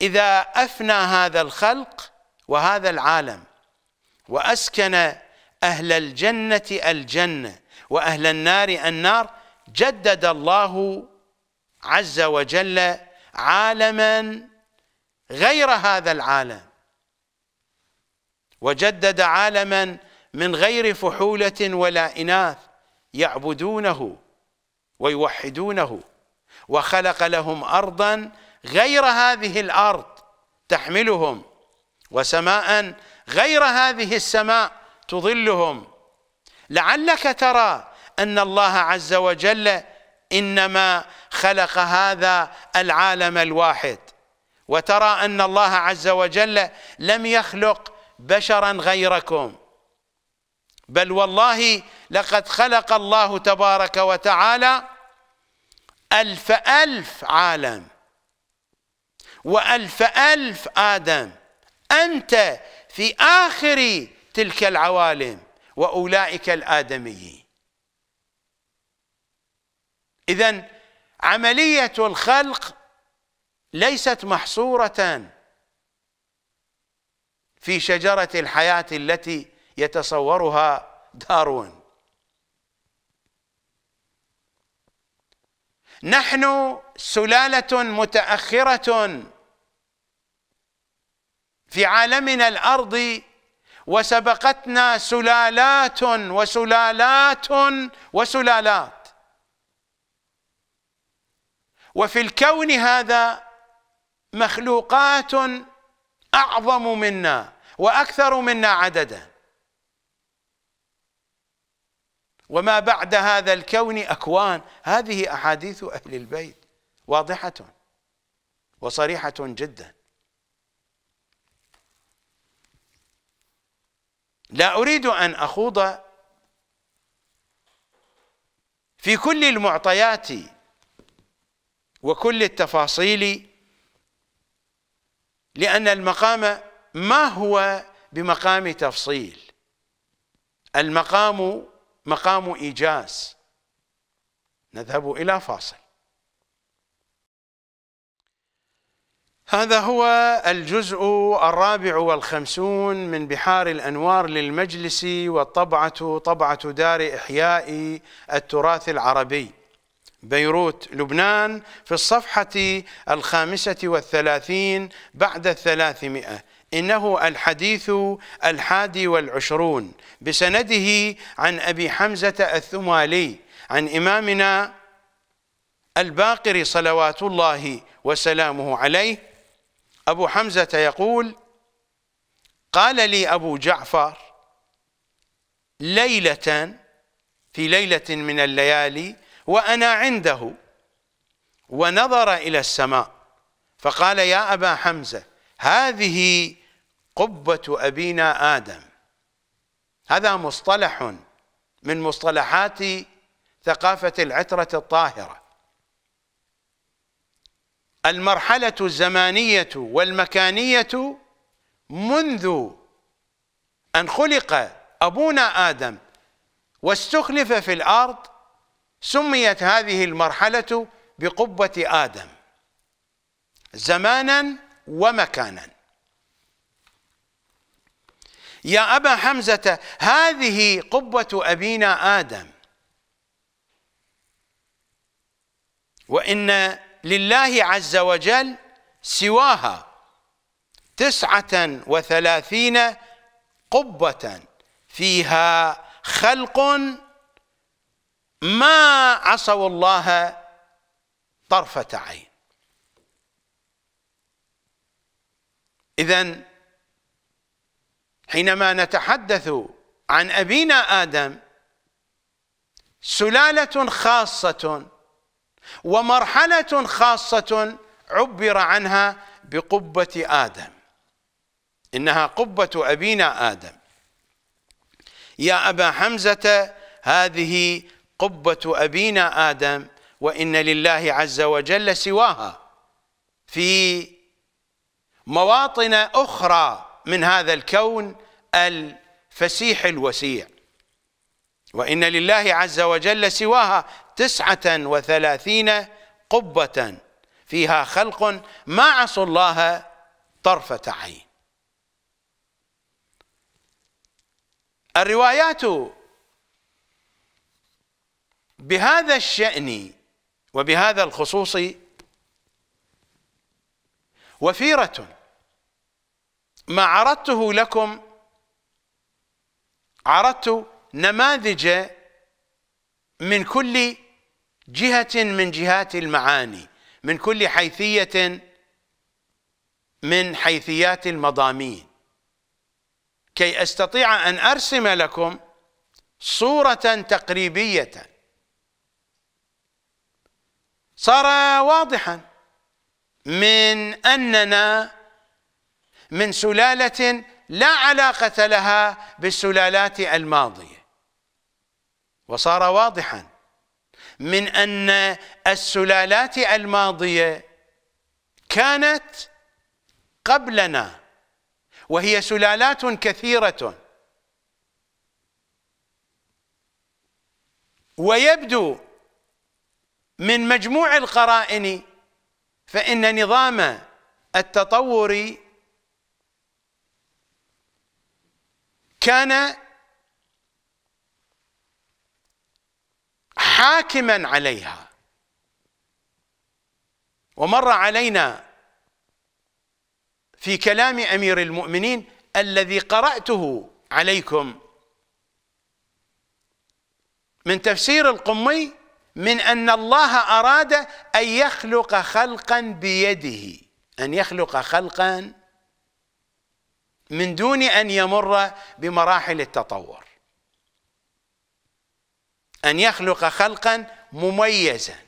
إذا أفنى هذا الخلق وهذا العالم وأسكن أهل الجنة الجنة وأهل النار النار جدد الله عز وجل عالما غير هذا العالم وجدد عالما من غير فحولة ولا إناث يعبدونه ويوحدونه وخلق لهم أرضا غير هذه الأرض تحملهم وسماء غير هذه السماء تظلهم لعلك ترى أن الله عز وجل إنما خلق هذا العالم الواحد وترى أن الله عز وجل لم يخلق بشرا غيركم بل والله لقد خلق الله تبارك وتعالى ألف ألف عالم وألف ألف آدم أنت في آخر تلك العوالم وأولئك الآدميين إذا عملية الخلق ليست محصورة في شجرة الحياة التي يتصورها داروين نحن سلالة متأخرة في عالمنا الأرضي وسبقتنا سلالات وسلالات وسلالات وفي الكون هذا مخلوقات أعظم منا وأكثر منا عددا وما بعد هذا الكون أكوان هذه أحاديث أهل البيت واضحة وصريحة جدا لا أريد أن أخوض في كل المعطيات وكل التفاصيل لأن المقام ما هو بمقام تفصيل المقام مقام إيجاز نذهب إلى فاصل هذا هو الجزء الرابع والخمسون من بحار الأنوار للمجلس والطبعة طبعة دار إحياء التراث العربي بيروت لبنان في الصفحة الخامسة والثلاثين بعد الثلاثمائة إنه الحديث الحادي والعشرون بسنده عن أبي حمزة الثمالي عن إمامنا الباقر صلوات الله وسلامه عليه أبو حمزة يقول قال لي أبو جعفر ليلة في ليلة من الليالي وأنا عنده ونظر إلى السماء فقال يا أبا حمزة هذه قبة أبينا آدم هذا مصطلح من مصطلحات ثقافة العترة الطاهرة المرحلة الزمانية والمكانية منذ أن خلق أبونا آدم واستخلف في الأرض سميت هذه المرحلة بقبة آدم زمانا ومكانا يا أبا حمزة هذه قبة أبينا آدم وإن لله عز وجل سواها تسعة وثلاثين قبة فيها خلق ما عصوا الله طرفة عين إذا حينما نتحدث عن أبينا آدم سلالة خاصة ومرحلة خاصة عبر عنها بقبة آدم إنها قبة أبينا آدم يا أبا حمزة هذه قبة أبينا آدم وإن لله عز وجل سواها في مواطن أخرى من هذا الكون الفسيح الوسيع وإن لله عز وجل سواها تسعة وثلاثين قبة فيها خلق ما عصوا الله طرفة عين الروايات بهذا الشأن وبهذا الخصوص وفيرة ما عرضته لكم عرضت نماذج من كل جهة من جهات المعاني من كل حيثية من حيثيات المضامين كي أستطيع أن أرسم لكم صورة تقريبية صار واضحا من أننا من سلاله لا علاقه لها بالسلالات الماضيه وصار واضحا من ان السلالات الماضيه كانت قبلنا وهي سلالات كثيره ويبدو من مجموع القرائن فإن نظام التطور كان حاكما عليها ومر علينا في كلام امير المؤمنين الذي قراته عليكم من تفسير القمي من ان الله اراد ان يخلق خلقا بيده ان يخلق خلقا من دون أن يمر بمراحل التطور أن يخلق خلقا مميزا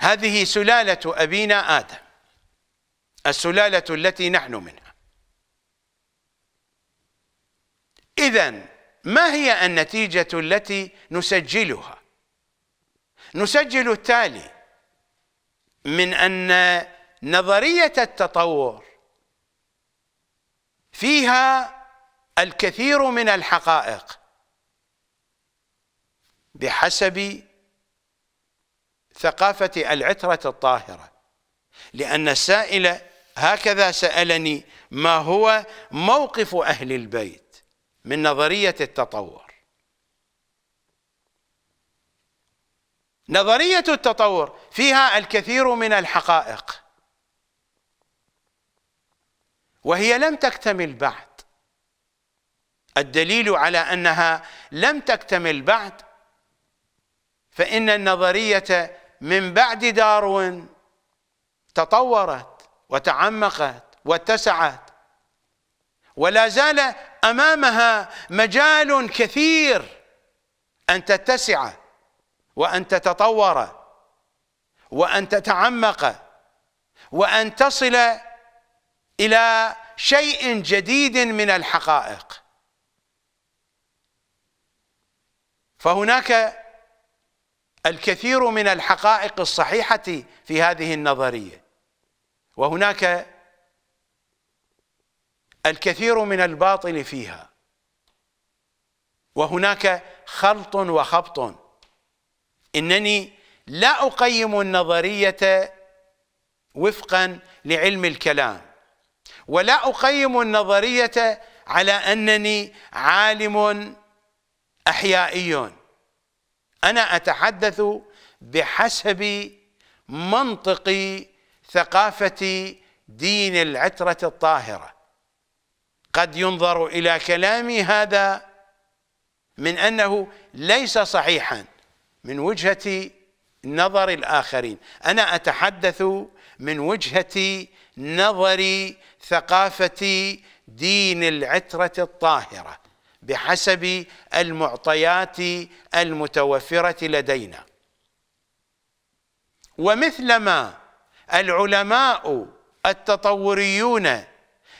هذه سلالة أبينا آدم السلالة التي نحن منها إذا ما هي النتيجة التي نسجلها نسجل التالي من أن نظرية التطور فيها الكثير من الحقائق بحسب ثقافة العترة الطاهرة لأن السائل هكذا سألني ما هو موقف أهل البيت من نظرية التطور نظرية التطور فيها الكثير من الحقائق وهي لم تكتمل بعد الدليل على أنها لم تكتمل بعد فإن النظرية من بعد داروين تطورت وتعمقت واتسعت ولا زال أمامها مجال كثير أن تتسع وأن تتطور وأن تتعمق وأن تصل إلى شيء جديد من الحقائق فهناك الكثير من الحقائق الصحيحة في هذه النظرية وهناك الكثير من الباطل فيها وهناك خلط وخبط إنني لا أقيم النظرية وفقا لعلم الكلام ولا أقيم النظرية على أنني عالم أحيائي أنا أتحدث بحسب منطقي ثقافة دين العترة الطاهرة قد ينظر إلى كلامي هذا من أنه ليس صحيحا من وجهة نظر الآخرين أنا أتحدث من وجهة نظري ثقافة دين العترة الطاهرة بحسب المعطيات المتوفرة لدينا ومثلما العلماء التطوريون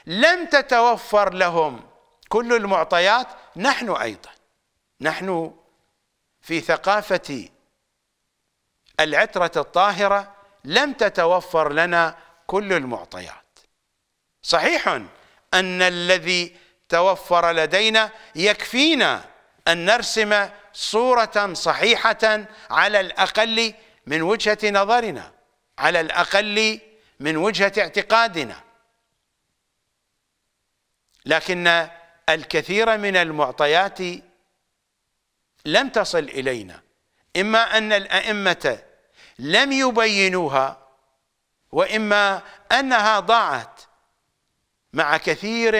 لم تتوفر لهم كل المعطيات نحن أيضا نحن في ثقافة العترة الطاهرة لم تتوفر لنا كل المعطيات صحيح أن الذي توفر لدينا يكفينا أن نرسم صورة صحيحة على الأقل من وجهة نظرنا على الأقل من وجهة اعتقادنا لكن الكثير من المعطيات لم تصل إلينا إما أن الأئمة لم يبينوها وإما أنها ضاعت مع كثير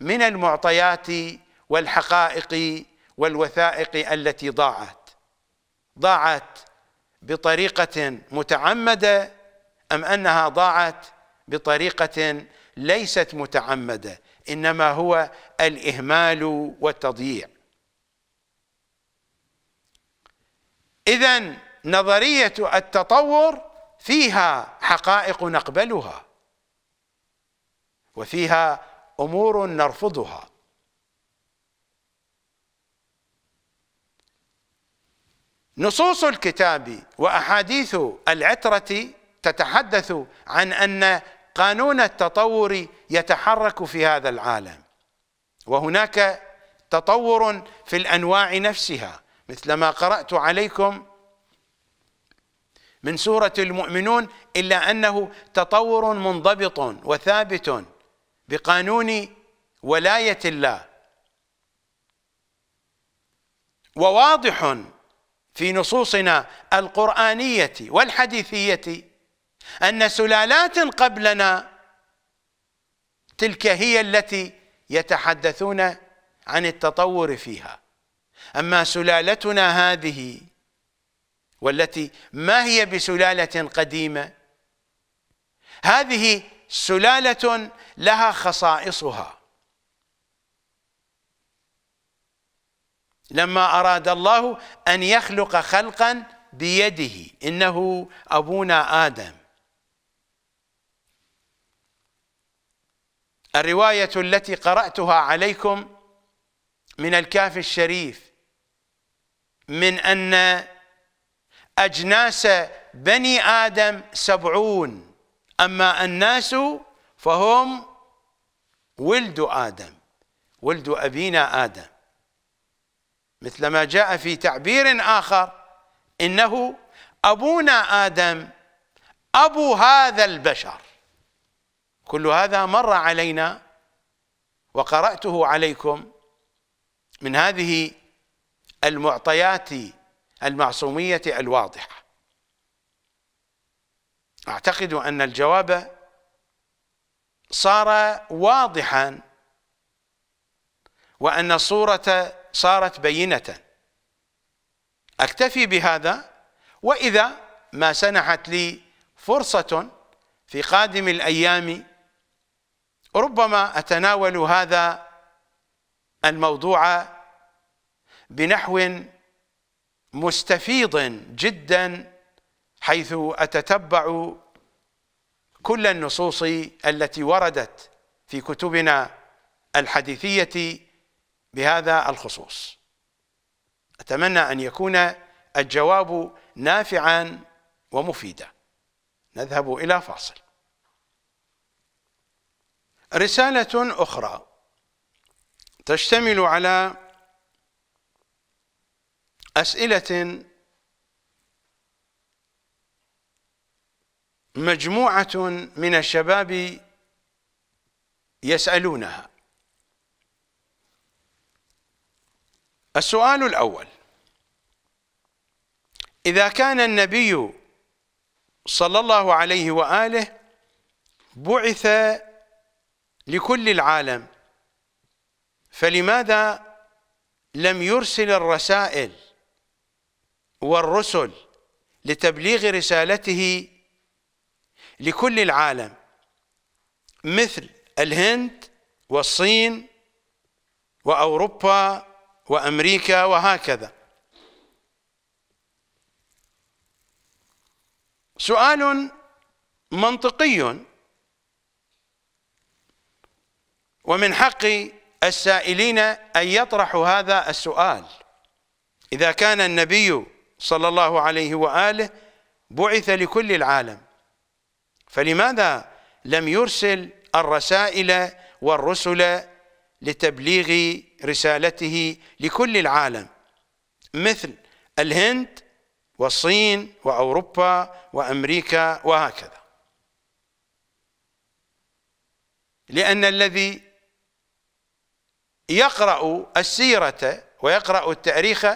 من المعطيات والحقائق والوثائق التي ضاعت ضاعت بطريقة متعمدة أم أنها ضاعت بطريقة ليست متعمدة إنما هو الإهمال والتضييع إذا نظرية التطور فيها حقائق نقبلها وفيها امور نرفضها نصوص الكتاب واحاديث العتره تتحدث عن ان قانون التطور يتحرك في هذا العالم وهناك تطور في الانواع نفسها مثل ما قرات عليكم من سوره المؤمنون الا انه تطور منضبط وثابت بقانون ولاية الله وواضح في نصوصنا القرآنية والحديثية أن سلالات قبلنا تلك هي التي يتحدثون عن التطور فيها أما سلالتنا هذه والتي ما هي بسلالة قديمة هذه سلالة لها خصائصها لما أراد الله أن يخلق خلقا بيده إنه أبونا آدم الرواية التي قرأتها عليكم من الكاف الشريف من أن أجناس بني آدم سبعون أما الناس فهم ولد آدم ولد أبينا آدم مثل ما جاء في تعبير آخر إنه أبونا آدم أبو هذا البشر كل هذا مر علينا وقرأته عليكم من هذه المعطيات المعصومية الواضحة أعتقد أن الجواب صار واضحا وأن الصورة صارت بينة أكتفي بهذا وإذا ما سنحت لي فرصة في قادم الأيام ربما أتناول هذا الموضوع بنحو مستفيض جداً حيث أتتبع كل النصوص التي وردت في كتبنا الحديثية بهذا الخصوص أتمنى أن يكون الجواب نافعا ومفيدا نذهب إلى فاصل رسالة أخرى تشتمل على أسئلة مجموعة من الشباب يسألونها السؤال الأول إذا كان النبي صلى الله عليه وآله بعث لكل العالم فلماذا لم يرسل الرسائل والرسل لتبليغ رسالته لكل العالم مثل الهند والصين وأوروبا وأمريكا وهكذا سؤال منطقي ومن حق السائلين أن يطرحوا هذا السؤال إذا كان النبي صلى الله عليه وآله بعث لكل العالم فلماذا لم يرسل الرسائل والرسل لتبليغ رسالته لكل العالم مثل الهند والصين وأوروبا وأمريكا وهكذا لأن الذي يقرأ السيرة ويقرأ التاريخ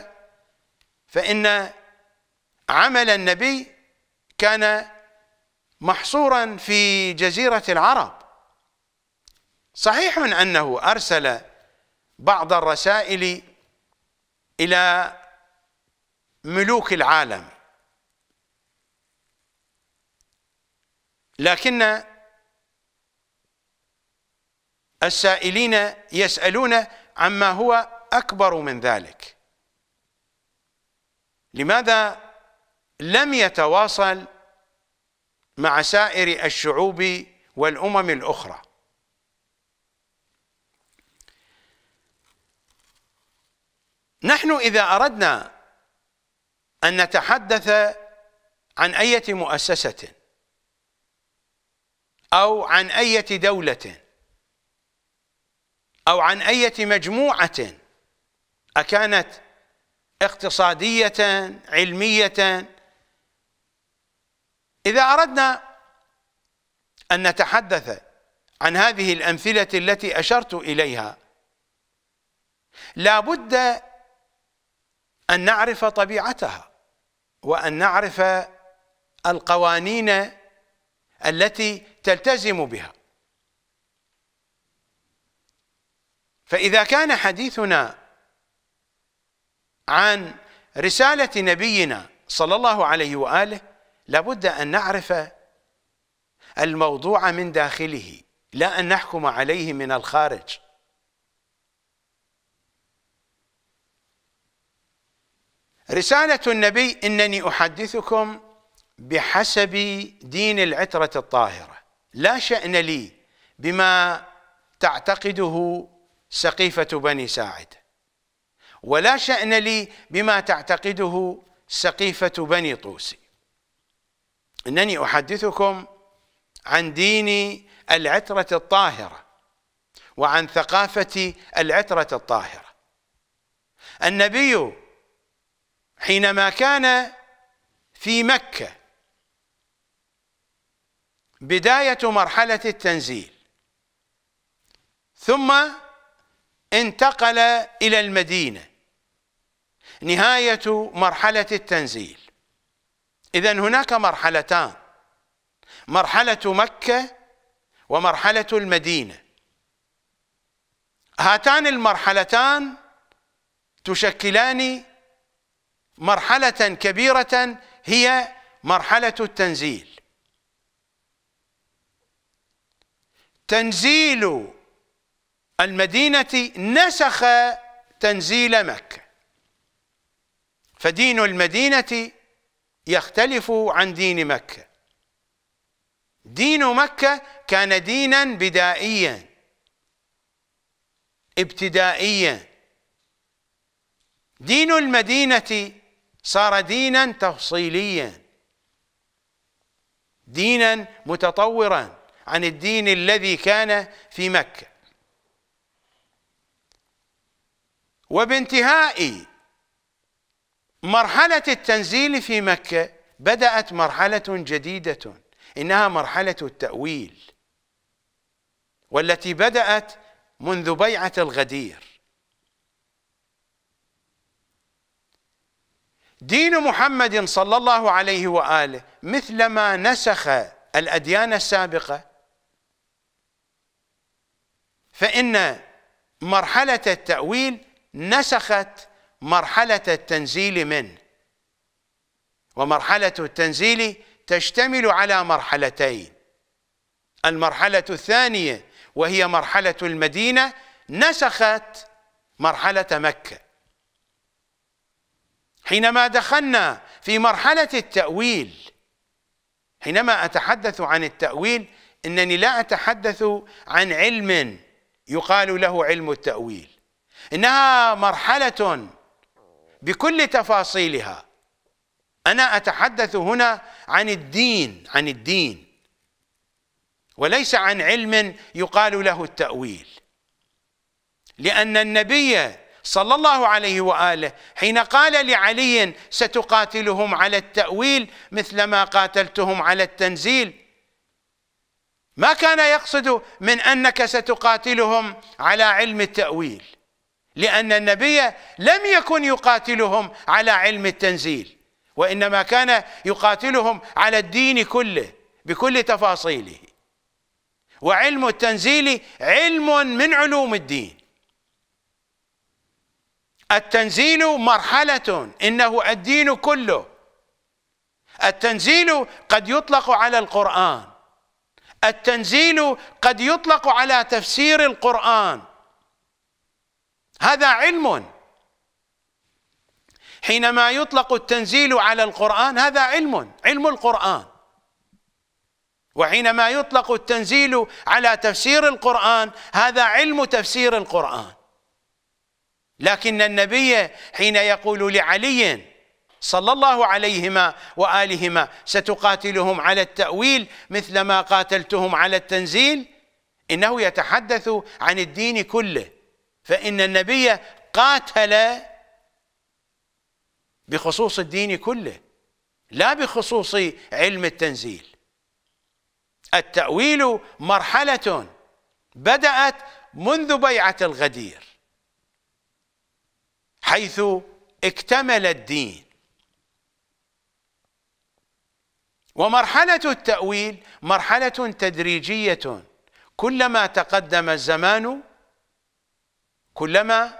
فإن عمل النبي كان محصورا في جزيرة العرب صحيح أنه أرسل بعض الرسائل إلى ملوك العالم لكن السائلين يسألون عما هو أكبر من ذلك لماذا لم يتواصل مع سائر الشعوب والأمم الأخرى نحن إذا أردنا أن نتحدث عن اي مؤسسة أو عن اي دولة أو عن اي مجموعة أكانت اقتصادية علمية إذا أردنا أن نتحدث عن هذه الأمثلة التي أشرت إليها لا بد أن نعرف طبيعتها وأن نعرف القوانين التي تلتزم بها فإذا كان حديثنا عن رسالة نبينا صلى الله عليه وآله لابد أن نعرف الموضوع من داخله لا أن نحكم عليه من الخارج رسالة النبي إنني أحدثكم بحسب دين العترة الطاهرة لا شأن لي بما تعتقده سقيفة بني ساعد ولا شأن لي بما تعتقده سقيفة بني طوسي انني احدثكم عن دين العتره الطاهره وعن ثقافه العتره الطاهره النبي حينما كان في مكه بدايه مرحله التنزيل ثم انتقل الى المدينه نهايه مرحله التنزيل إذا هناك مرحلتان مرحلة مكة ومرحلة المدينة هاتان المرحلتان تشكلان مرحلة كبيرة هي مرحلة التنزيل تنزيل المدينة نسخ تنزيل مكة فدين المدينة يختلف عن دين مكة دين مكة كان دينا بدائيا ابتدائيا دين المدينة صار دينا تفصيليا دينا متطورا عن الدين الذي كان في مكة وبانتهاء مرحلة التنزيل في مكة بدأت مرحلة جديدة إنها مرحلة التأويل والتي بدأت منذ بيعة الغدير دين محمد صلى الله عليه وآله مثلما نسخ الأديان السابقة فإن مرحلة التأويل نسخت مرحلة التنزيل منه ومرحلة التنزيل تشتمل على مرحلتين المرحلة الثانية وهي مرحلة المدينة نسخت مرحلة مكة حينما دخلنا في مرحلة التأويل حينما أتحدث عن التأويل إنني لا أتحدث عن علم يقال له علم التأويل إنها مرحلة بكل تفاصيلها أنا أتحدث هنا عن الدين عن الدين وليس عن علم يقال له التأويل لأن النبي صلى الله عليه وآله حين قال لعلي ستقاتلهم على التأويل مثلما قاتلتهم على التنزيل ما كان يقصد من أنك ستقاتلهم على علم التأويل لأن النبي لم يكن يقاتلهم على علم التنزيل وإنما كان يقاتلهم على الدين كله بكل تفاصيله وعلم التنزيل علم من علوم الدين التنزيل مرحلة إنه الدين كله التنزيل قد يطلق على القرآن التنزيل قد يطلق على تفسير القرآن هذا علم حينما يطلق التنزيل على القرآن هذا علم علم القرآن وحينما يطلق التنزيل على تفسير القرآن هذا علم تفسير القرآن لكن النبي حين يقول لعلي صلى الله عليهما وآلهما ستقاتلهم على التأويل مثلما قاتلتهم على التنزيل إنه يتحدث عن الدين كله فإن النبي قاتل بخصوص الدين كله لا بخصوص علم التنزيل التأويل مرحلة بدأت منذ بيعة الغدير حيث اكتمل الدين ومرحلة التأويل مرحلة تدريجية كلما تقدم الزمان كلما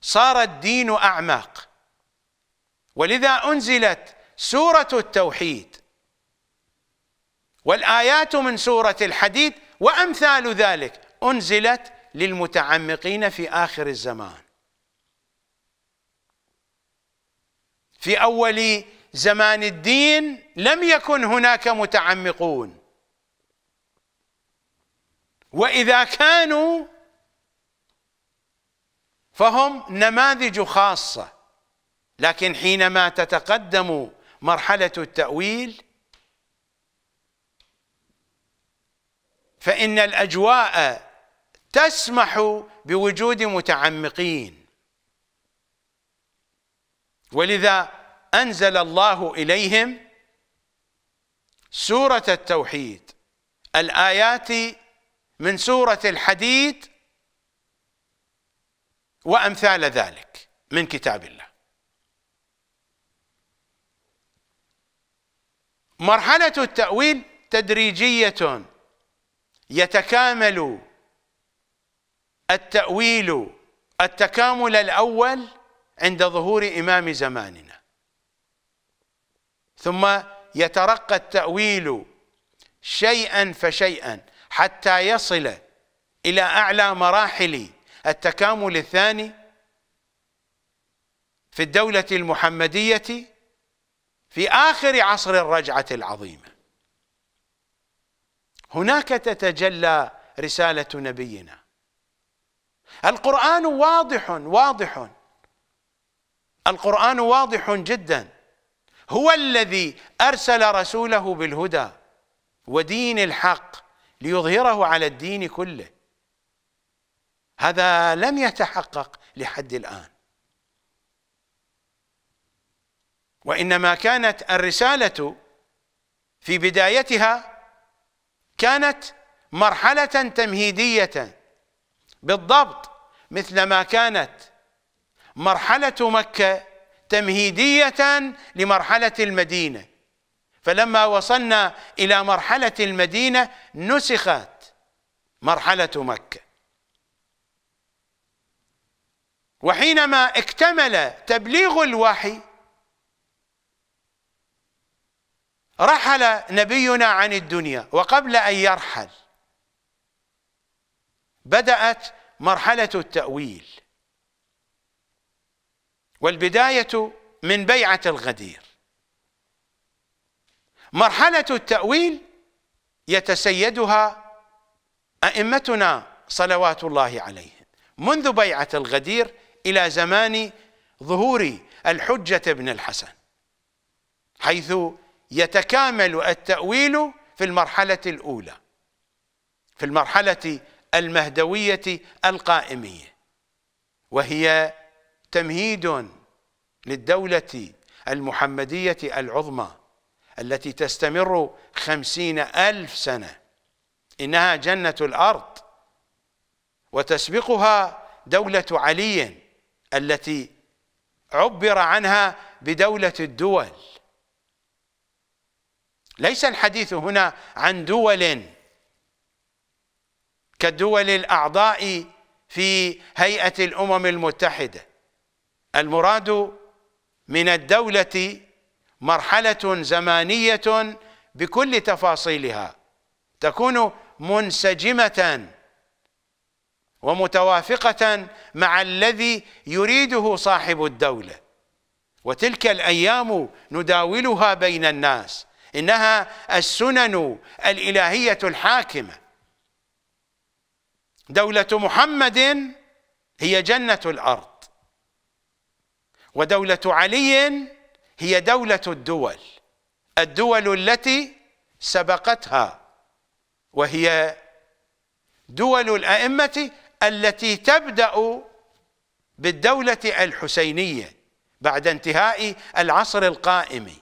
صار الدين أعمق ولذا أنزلت سورة التوحيد والآيات من سورة الحديد وأمثال ذلك أنزلت للمتعمقين في آخر الزمان في أول زمان الدين لم يكن هناك متعمقون وإذا كانوا فهم نماذج خاصة لكن حينما تتقدم مرحلة التأويل فإن الأجواء تسمح بوجود متعمقين ولذا أنزل الله إليهم سورة التوحيد الآيات من سورة الحديد وأمثال ذلك من كتاب الله مرحلة التأويل تدريجية يتكامل التأويل التكامل الأول عند ظهور إمام زماننا ثم يترقى التأويل شيئا فشيئا حتى يصل إلى أعلى مراحل التكامل الثاني في الدولة المحمدية في آخر عصر الرجعة العظيمة هناك تتجلى رسالة نبينا القرآن واضح واضح القرآن واضح جدا هو الذي أرسل رسوله بالهدى ودين الحق ليظهره على الدين كله هذا لم يتحقق لحد الآن وإنما كانت الرسالة في بدايتها كانت مرحلة تمهيدية بالضبط مثلما كانت مرحلة مكة تمهيدية لمرحلة المدينة فلما وصلنا إلى مرحلة المدينة نسخت مرحلة مكة وحينما اكتمل تبليغ الوحي رحل نبينا عن الدنيا وقبل ان يرحل بدات مرحله التاويل والبدايه من بيعه الغدير مرحله التاويل يتسيدها ائمتنا صلوات الله عليهم منذ بيعه الغدير إلى زمان ظهور الحجة ابن الحسن حيث يتكامل التأويل في المرحلة الأولى في المرحلة المهدوية القائمية وهي تمهيد للدولة المحمدية العظمى التي تستمر خمسين ألف سنة إنها جنة الأرض وتسبقها دولة علي التي عبر عنها بدولة الدول ليس الحديث هنا عن دول كالدول الأعضاء في هيئة الأمم المتحدة المراد من الدولة مرحلة زمانية بكل تفاصيلها تكون منسجمة ومتوافقة مع الذي يريده صاحب الدولة وتلك الأيام نداولها بين الناس إنها السنن الإلهية الحاكمة دولة محمد هي جنة الأرض ودولة علي هي دولة الدول الدول التي سبقتها وهي دول الأئمة التي تبدأ بالدولة الحسينية بعد انتهاء العصر القائم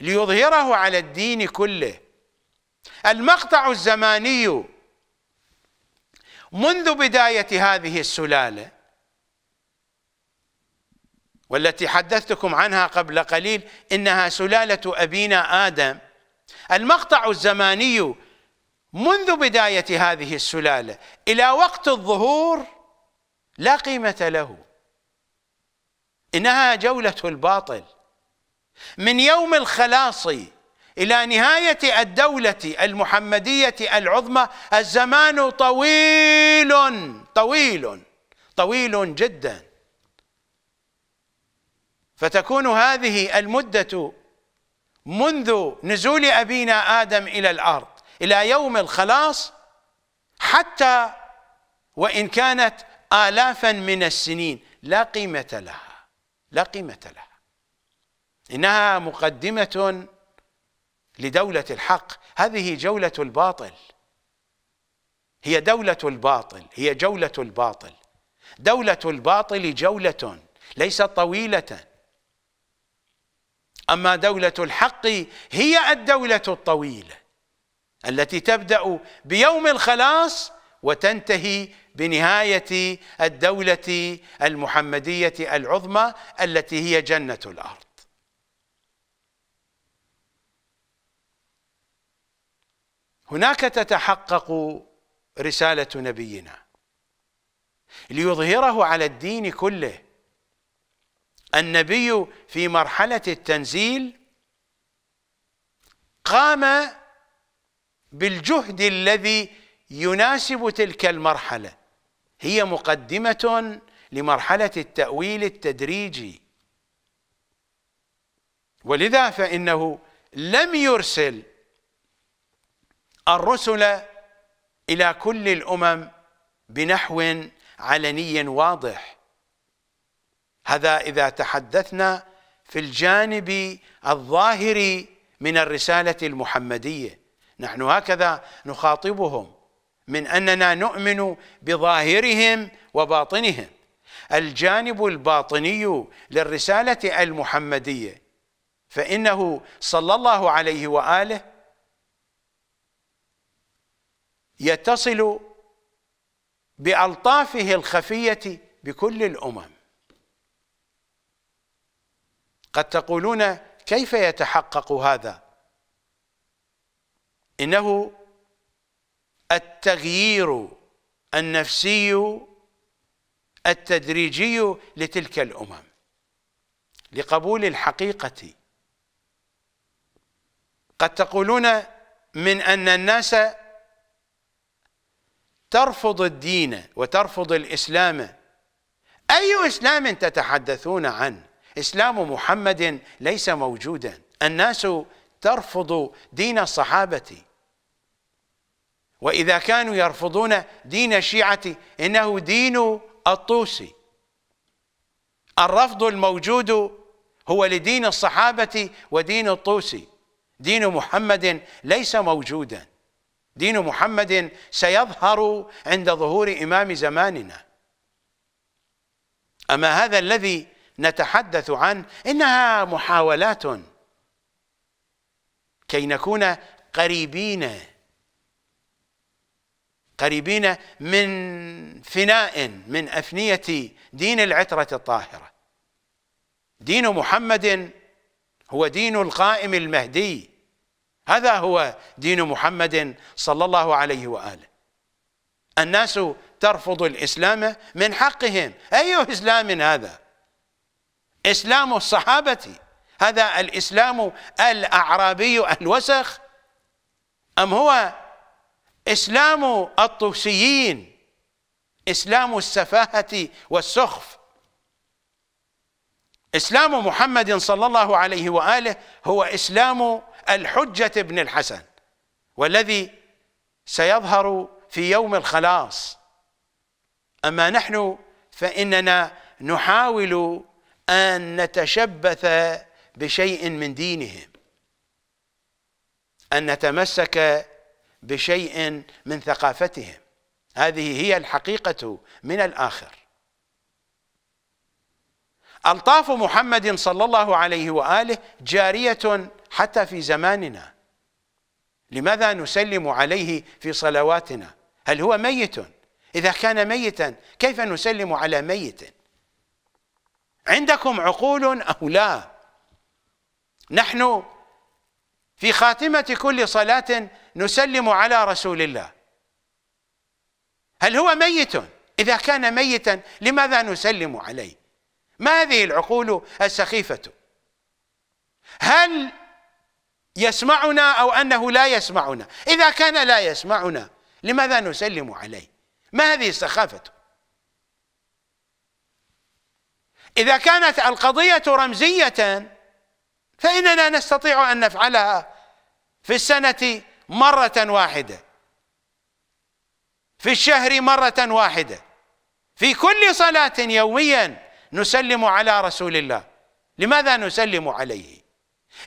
ليظهره على الدين كله المقطع الزماني منذ بداية هذه السلالة والتي حدثتكم عنها قبل قليل إنها سلالة أبينا آدم المقطع الزماني منذ بداية هذه السلالة إلى وقت الظهور لا قيمة له إنها جولة الباطل من يوم الخلاص إلى نهاية الدولة المحمدية العظمى الزمان طويل طويل طويل جدا فتكون هذه المدة منذ نزول أبينا آدم إلى الأرض إلى يوم الخلاص حتى وإن كانت آلافا من السنين لا قيمة لها لا قيمة لها إنها مقدمة لدولة الحق هذه جولة الباطل هي دولة الباطل هي جولة الباطل دولة الباطل جولة ليست طويلة أما دولة الحق هي الدولة الطويلة التي تبدا بيوم الخلاص وتنتهي بنهايه الدوله المحمديه العظمى التي هي جنه الارض هناك تتحقق رساله نبينا ليظهره على الدين كله النبي في مرحله التنزيل قام بالجهد الذي يناسب تلك المرحله هي مقدمه لمرحله التاويل التدريجي ولذا فانه لم يرسل الرسل الى كل الامم بنحو علني واضح هذا اذا تحدثنا في الجانب الظاهري من الرساله المحمديه نحن هكذا نخاطبهم من اننا نؤمن بظاهرهم وباطنهم الجانب الباطني للرساله المحمديه فانه صلى الله عليه واله يتصل بالطافه الخفيه بكل الامم قد تقولون كيف يتحقق هذا إنه التغيير النفسي التدريجي لتلك الأمم لقبول الحقيقة قد تقولون من أن الناس ترفض الدين وترفض الإسلام أي إسلام تتحدثون عنه إسلام محمد ليس موجودا الناس ترفض دين صحابتي وإذا كانوا يرفضون دين شيعتي إنه دين الطوسي الرفض الموجود هو لدين الصحابة ودين الطوسي دين محمد ليس موجودا دين محمد سيظهر عند ظهور إمام زماننا أما هذا الذي نتحدث عنه إنها محاولات كي نكون قريبين قريبين من فناء من أفنية دين العترة الطاهرة دين محمد هو دين القائم المهدي هذا هو دين محمد صلى الله عليه وآله الناس ترفض الإسلام من حقهم أي إسلام هذا إسلام الصحابة هذا الإسلام الأعرابي الوسخ أم هو إسلام الطوسيين إسلام السفاهة والسخف إسلام محمد صلى الله عليه وآله هو إسلام الحجة بن الحسن والذي سيظهر في يوم الخلاص أما نحن فإننا نحاول أن نتشبث بشيء من دينهم أن نتمسك بشيء من ثقافتهم هذه هي الحقيقة من الآخر ألطاف محمد صلى الله عليه وآله جارية حتى في زماننا لماذا نسلم عليه في صلواتنا هل هو ميت إذا كان ميتا كيف نسلم على ميت عندكم عقول أو لا نحن في خاتمة كل صلاة نسلم على رسول الله هل هو ميت؟ إذا كان ميتا لماذا نسلم عليه؟ ما هذه العقول السخيفة؟ هل يسمعنا أو أنه لا يسمعنا؟ إذا كان لا يسمعنا لماذا نسلم عليه؟ ما هذه السخافة؟ إذا كانت القضية رمزية فإننا نستطيع أن نفعلها في السنة مرة واحدة في الشهر مرة واحدة في كل صلاة يوميا نسلم على رسول الله لماذا نسلم عليه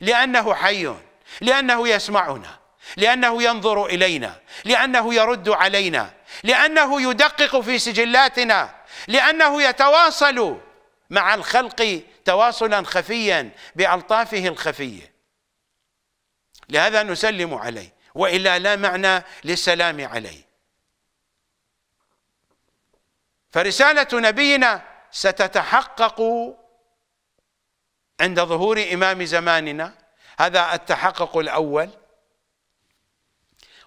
لأنه حي لأنه يسمعنا لأنه ينظر إلينا لأنه يرد علينا لأنه يدقق في سجلاتنا لأنه يتواصل مع الخلق تواصلا خفيا بألطافه الخفية لهذا نسلم عليه وإلا لا معنى للسلام عليه فرسالة نبينا ستتحقق عند ظهور إمام زماننا هذا التحقق الأول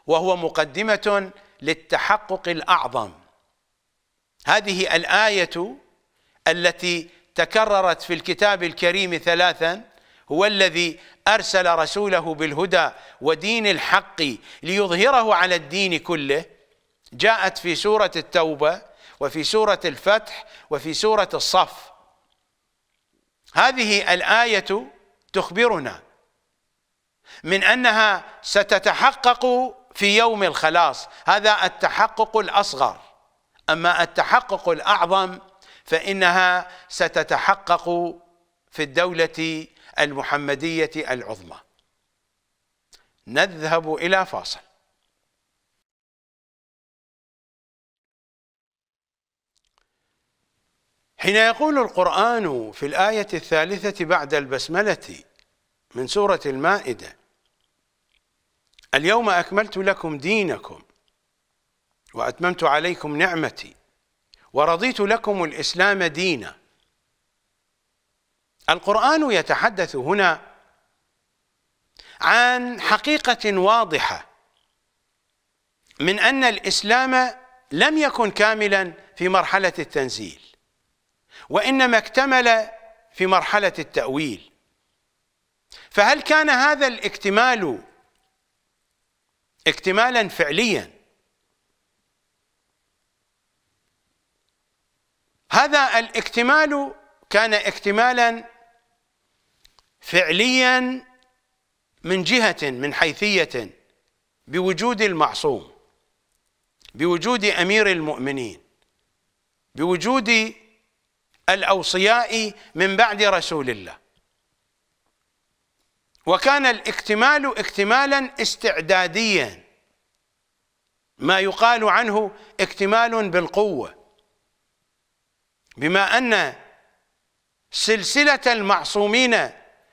وهو مقدمة للتحقق الأعظم هذه الآية التي تكررت في الكتاب الكريم ثلاثا هو الذي أرسل رسوله بالهدى ودين الحق ليظهره على الدين كله جاءت في سورة التوبة وفي سورة الفتح وفي سورة الصف هذه الآية تخبرنا من أنها ستتحقق في يوم الخلاص هذا التحقق الأصغر أما التحقق الأعظم فإنها ستتحقق في الدولة المحمدية العظمى نذهب إلى فاصل حين يقول القرآن في الآية الثالثة بعد البسملة من سورة المائدة اليوم أكملت لكم دينكم وأتممت عليكم نعمتي ورضيت لكم الإسلام دينا القرآن يتحدث هنا عن حقيقة واضحة من أن الإسلام لم يكن كاملا في مرحلة التنزيل وإنما اكتمل في مرحلة التأويل فهل كان هذا الاكتمال اكتمالا فعليا هذا الاكتمال كان اكتمالا فعليا من جهة من حيثية بوجود المعصوم بوجود أمير المؤمنين بوجود الأوصياء من بعد رسول الله وكان الاكتمال اكتمالا استعداديا ما يقال عنه اكتمال بالقوه بما أن سلسلة المعصومين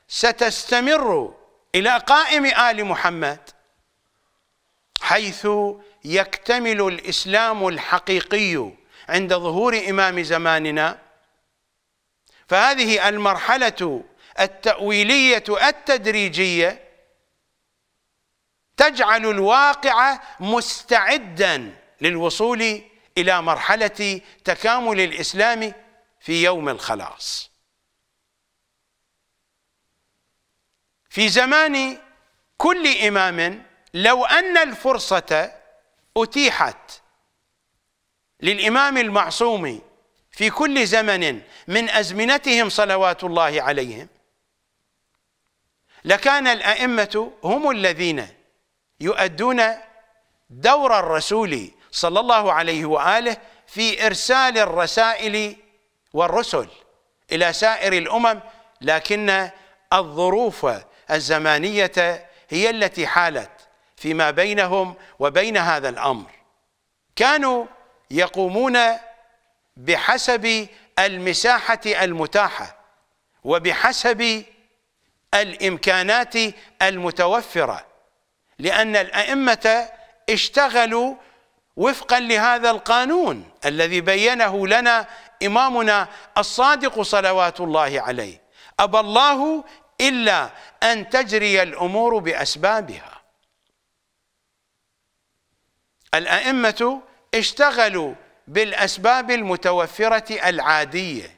ستستمر إلى قائم آل محمد حيث يكتمل الإسلام الحقيقي عند ظهور إمام زماننا فهذه المرحلة التأويلية التدريجية تجعل الواقع مستعدا للوصول إلى مرحلة تكامل الإسلام في يوم الخلاص في زمان كل إمام لو أن الفرصة أتيحت للإمام المعصوم في كل زمن من أزمنتهم صلوات الله عليهم لكان الأئمة هم الذين يؤدون دور الرسول صلى الله عليه واله في ارسال الرسائل والرسل الى سائر الامم لكن الظروف الزمانيه هي التي حالت فيما بينهم وبين هذا الامر كانوا يقومون بحسب المساحه المتاحه وبحسب الامكانات المتوفره لان الائمه اشتغلوا وفقا لهذا القانون الذي بينه لنا إمامنا الصادق صلوات الله عليه أبى الله إلا أن تجري الأمور بأسبابها الأئمة اشتغلوا بالأسباب المتوفرة العادية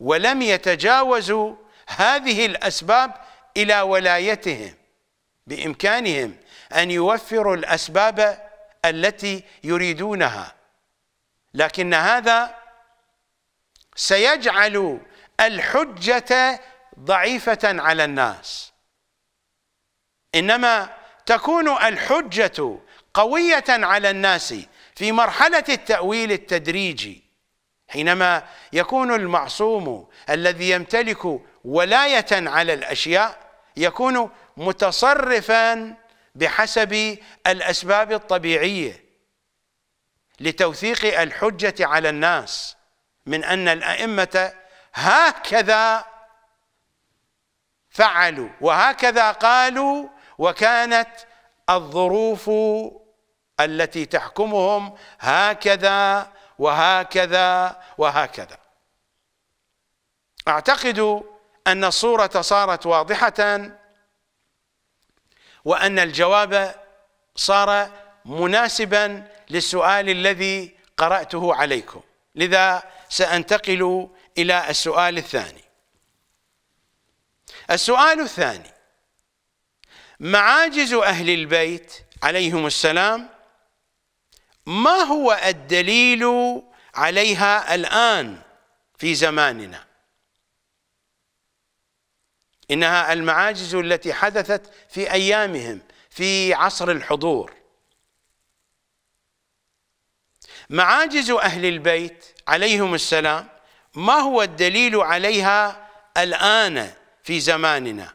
ولم يتجاوزوا هذه الأسباب إلى ولايتهم بإمكانهم أن يوفروا الأسباب التي يريدونها لكن هذا سيجعل الحجة ضعيفة على الناس إنما تكون الحجة قوية على الناس في مرحلة التأويل التدريجي حينما يكون المعصوم الذي يمتلك ولاية على الأشياء يكون متصرفاً بحسب الأسباب الطبيعية لتوثيق الحجة على الناس من أن الأئمة هكذا فعلوا وهكذا قالوا وكانت الظروف التي تحكمهم هكذا وهكذا وهكذا اعتقد ان الصوره صارت واضحه وأن الجواب صار مناسبا للسؤال الذي قرأته عليكم لذا سأنتقل إلى السؤال الثاني السؤال الثاني معاجز أهل البيت عليهم السلام ما هو الدليل عليها الآن في زماننا إنها المعاجز التي حدثت في أيامهم في عصر الحضور معاجز أهل البيت عليهم السلام ما هو الدليل عليها الآن في زماننا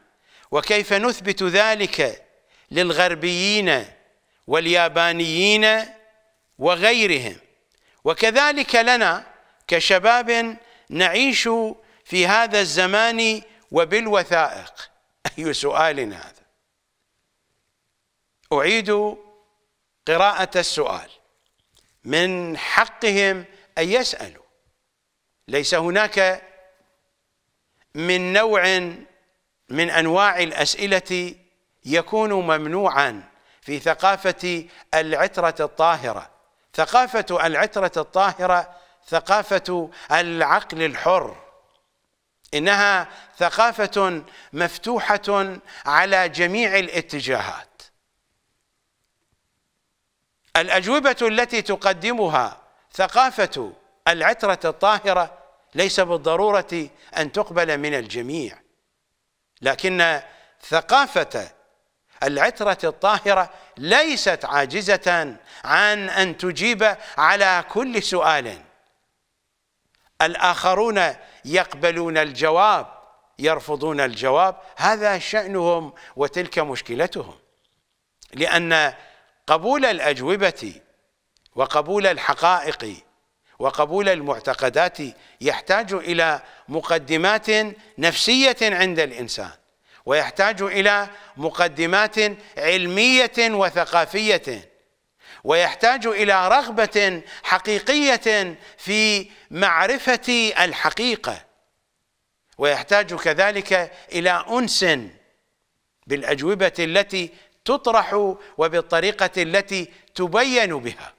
وكيف نثبت ذلك للغربيين واليابانيين وغيرهم وكذلك لنا كشباب نعيش في هذا الزمان وبالوثائق أي أيوة، سؤال هذا أعيد قراءة السؤال من حقهم أن يسألوا ليس هناك من نوع من أنواع الأسئلة يكون ممنوعا في ثقافة العترة الطاهرة ثقافة العترة الطاهرة ثقافة العقل الحر انها ثقافه مفتوحه على جميع الاتجاهات الاجوبه التي تقدمها ثقافه العتره الطاهره ليس بالضروره ان تقبل من الجميع لكن ثقافه العتره الطاهره ليست عاجزه عن ان تجيب على كل سؤال الآخرون يقبلون الجواب يرفضون الجواب هذا شأنهم وتلك مشكلتهم لأن قبول الأجوبة وقبول الحقائق وقبول المعتقدات يحتاج إلى مقدمات نفسية عند الإنسان ويحتاج إلى مقدمات علمية وثقافية ويحتاج الى رغبه حقيقيه في معرفه الحقيقه ويحتاج كذلك الى انس بالاجوبه التي تطرح وبالطريقه التي تبين بها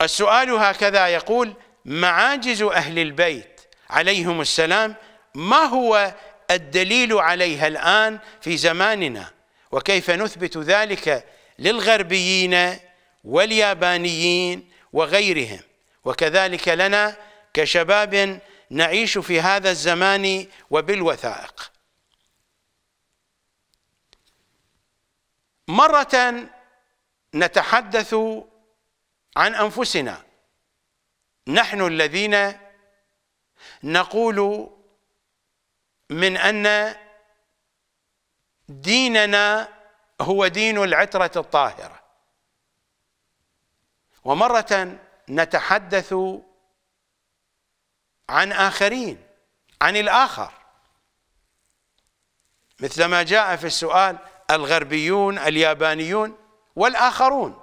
السؤال هكذا يقول معاجز اهل البيت عليهم السلام ما هو الدليل عليها الان في زماننا وكيف نثبت ذلك للغربيين واليابانيين وغيرهم وكذلك لنا كشباب نعيش في هذا الزمان وبالوثائق مرة نتحدث عن أنفسنا نحن الذين نقول من أن ديننا هو دين العترة الطاهرة ومرة نتحدث عن آخرين عن الآخر مثلما جاء في السؤال الغربيون اليابانيون والآخرون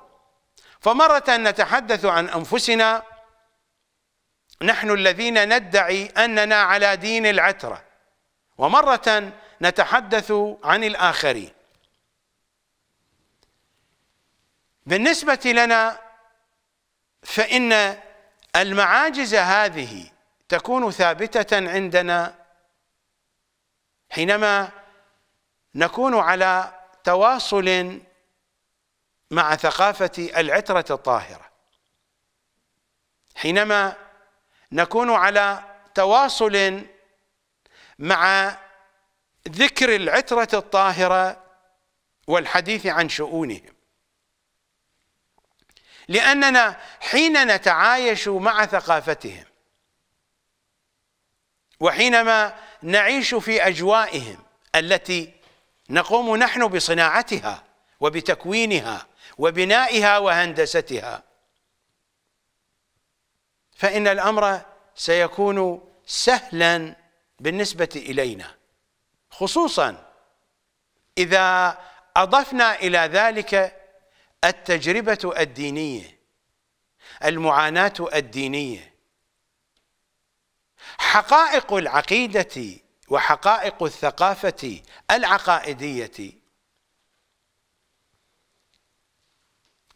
فمرة نتحدث عن أنفسنا نحن الذين ندعي أننا على دين العترة ومرة نتحدث عن الآخرين بالنسبة لنا فإن المعاجز هذه تكون ثابتة عندنا حينما نكون على تواصل مع ثقافة العترة الطاهرة حينما نكون على تواصل مع ذكر العترة الطاهرة والحديث عن شؤونهم لأننا حين نتعايش مع ثقافتهم وحينما نعيش في أجوائهم التي نقوم نحن بصناعتها وبتكوينها وبنائها وهندستها فإن الأمر سيكون سهلا بالنسبة إلينا خصوصا إذا أضفنا إلى ذلك التجربة الدينية المعاناة الدينية حقائق العقيدة وحقائق الثقافة العقائدية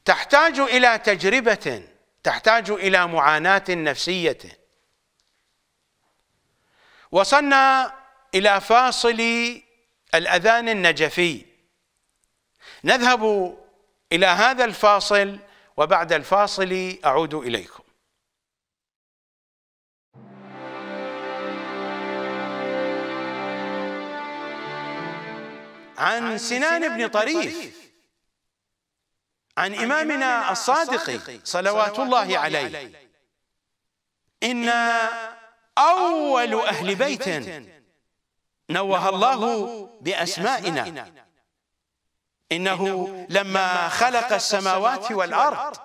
تحتاج إلى تجربة تحتاج إلى معاناة نفسية وصلنا إلى فاصل الأذان النجفي نذهب إلى هذا الفاصل وبعد الفاصل أعود إليكم عن سنان بن طريف عن إمامنا الصادق صلوات الله عليه إن أول أهل بيت نوه الله بأسمائنا إنه لما خلق السماوات والأرض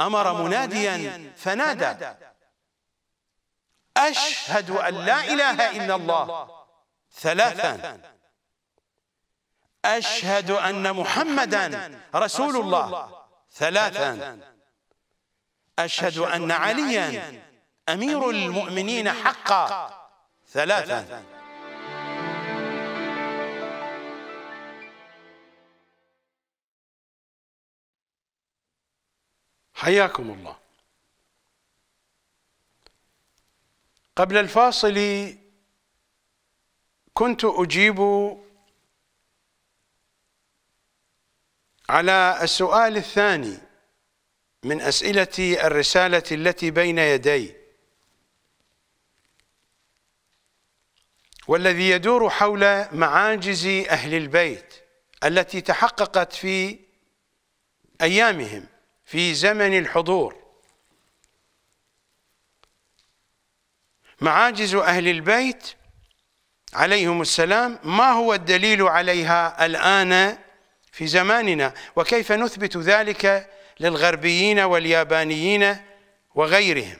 أمر مناديا فنادى أشهد أن لا إله إلا الله ثلاثا أشهد أن محمدا رسول الله ثلاثا أشهد أن عليا أمير المؤمنين حقا ثلاثا حياكم الله قبل الفاصل كنت أجيب على السؤال الثاني من أسئلة الرسالة التي بين يدي والذي يدور حول معاجز أهل البيت التي تحققت في أيامهم في زمن الحضور معاجز أهل البيت عليهم السلام ما هو الدليل عليها الآن في زماننا وكيف نثبت ذلك للغربيين واليابانيين وغيرهم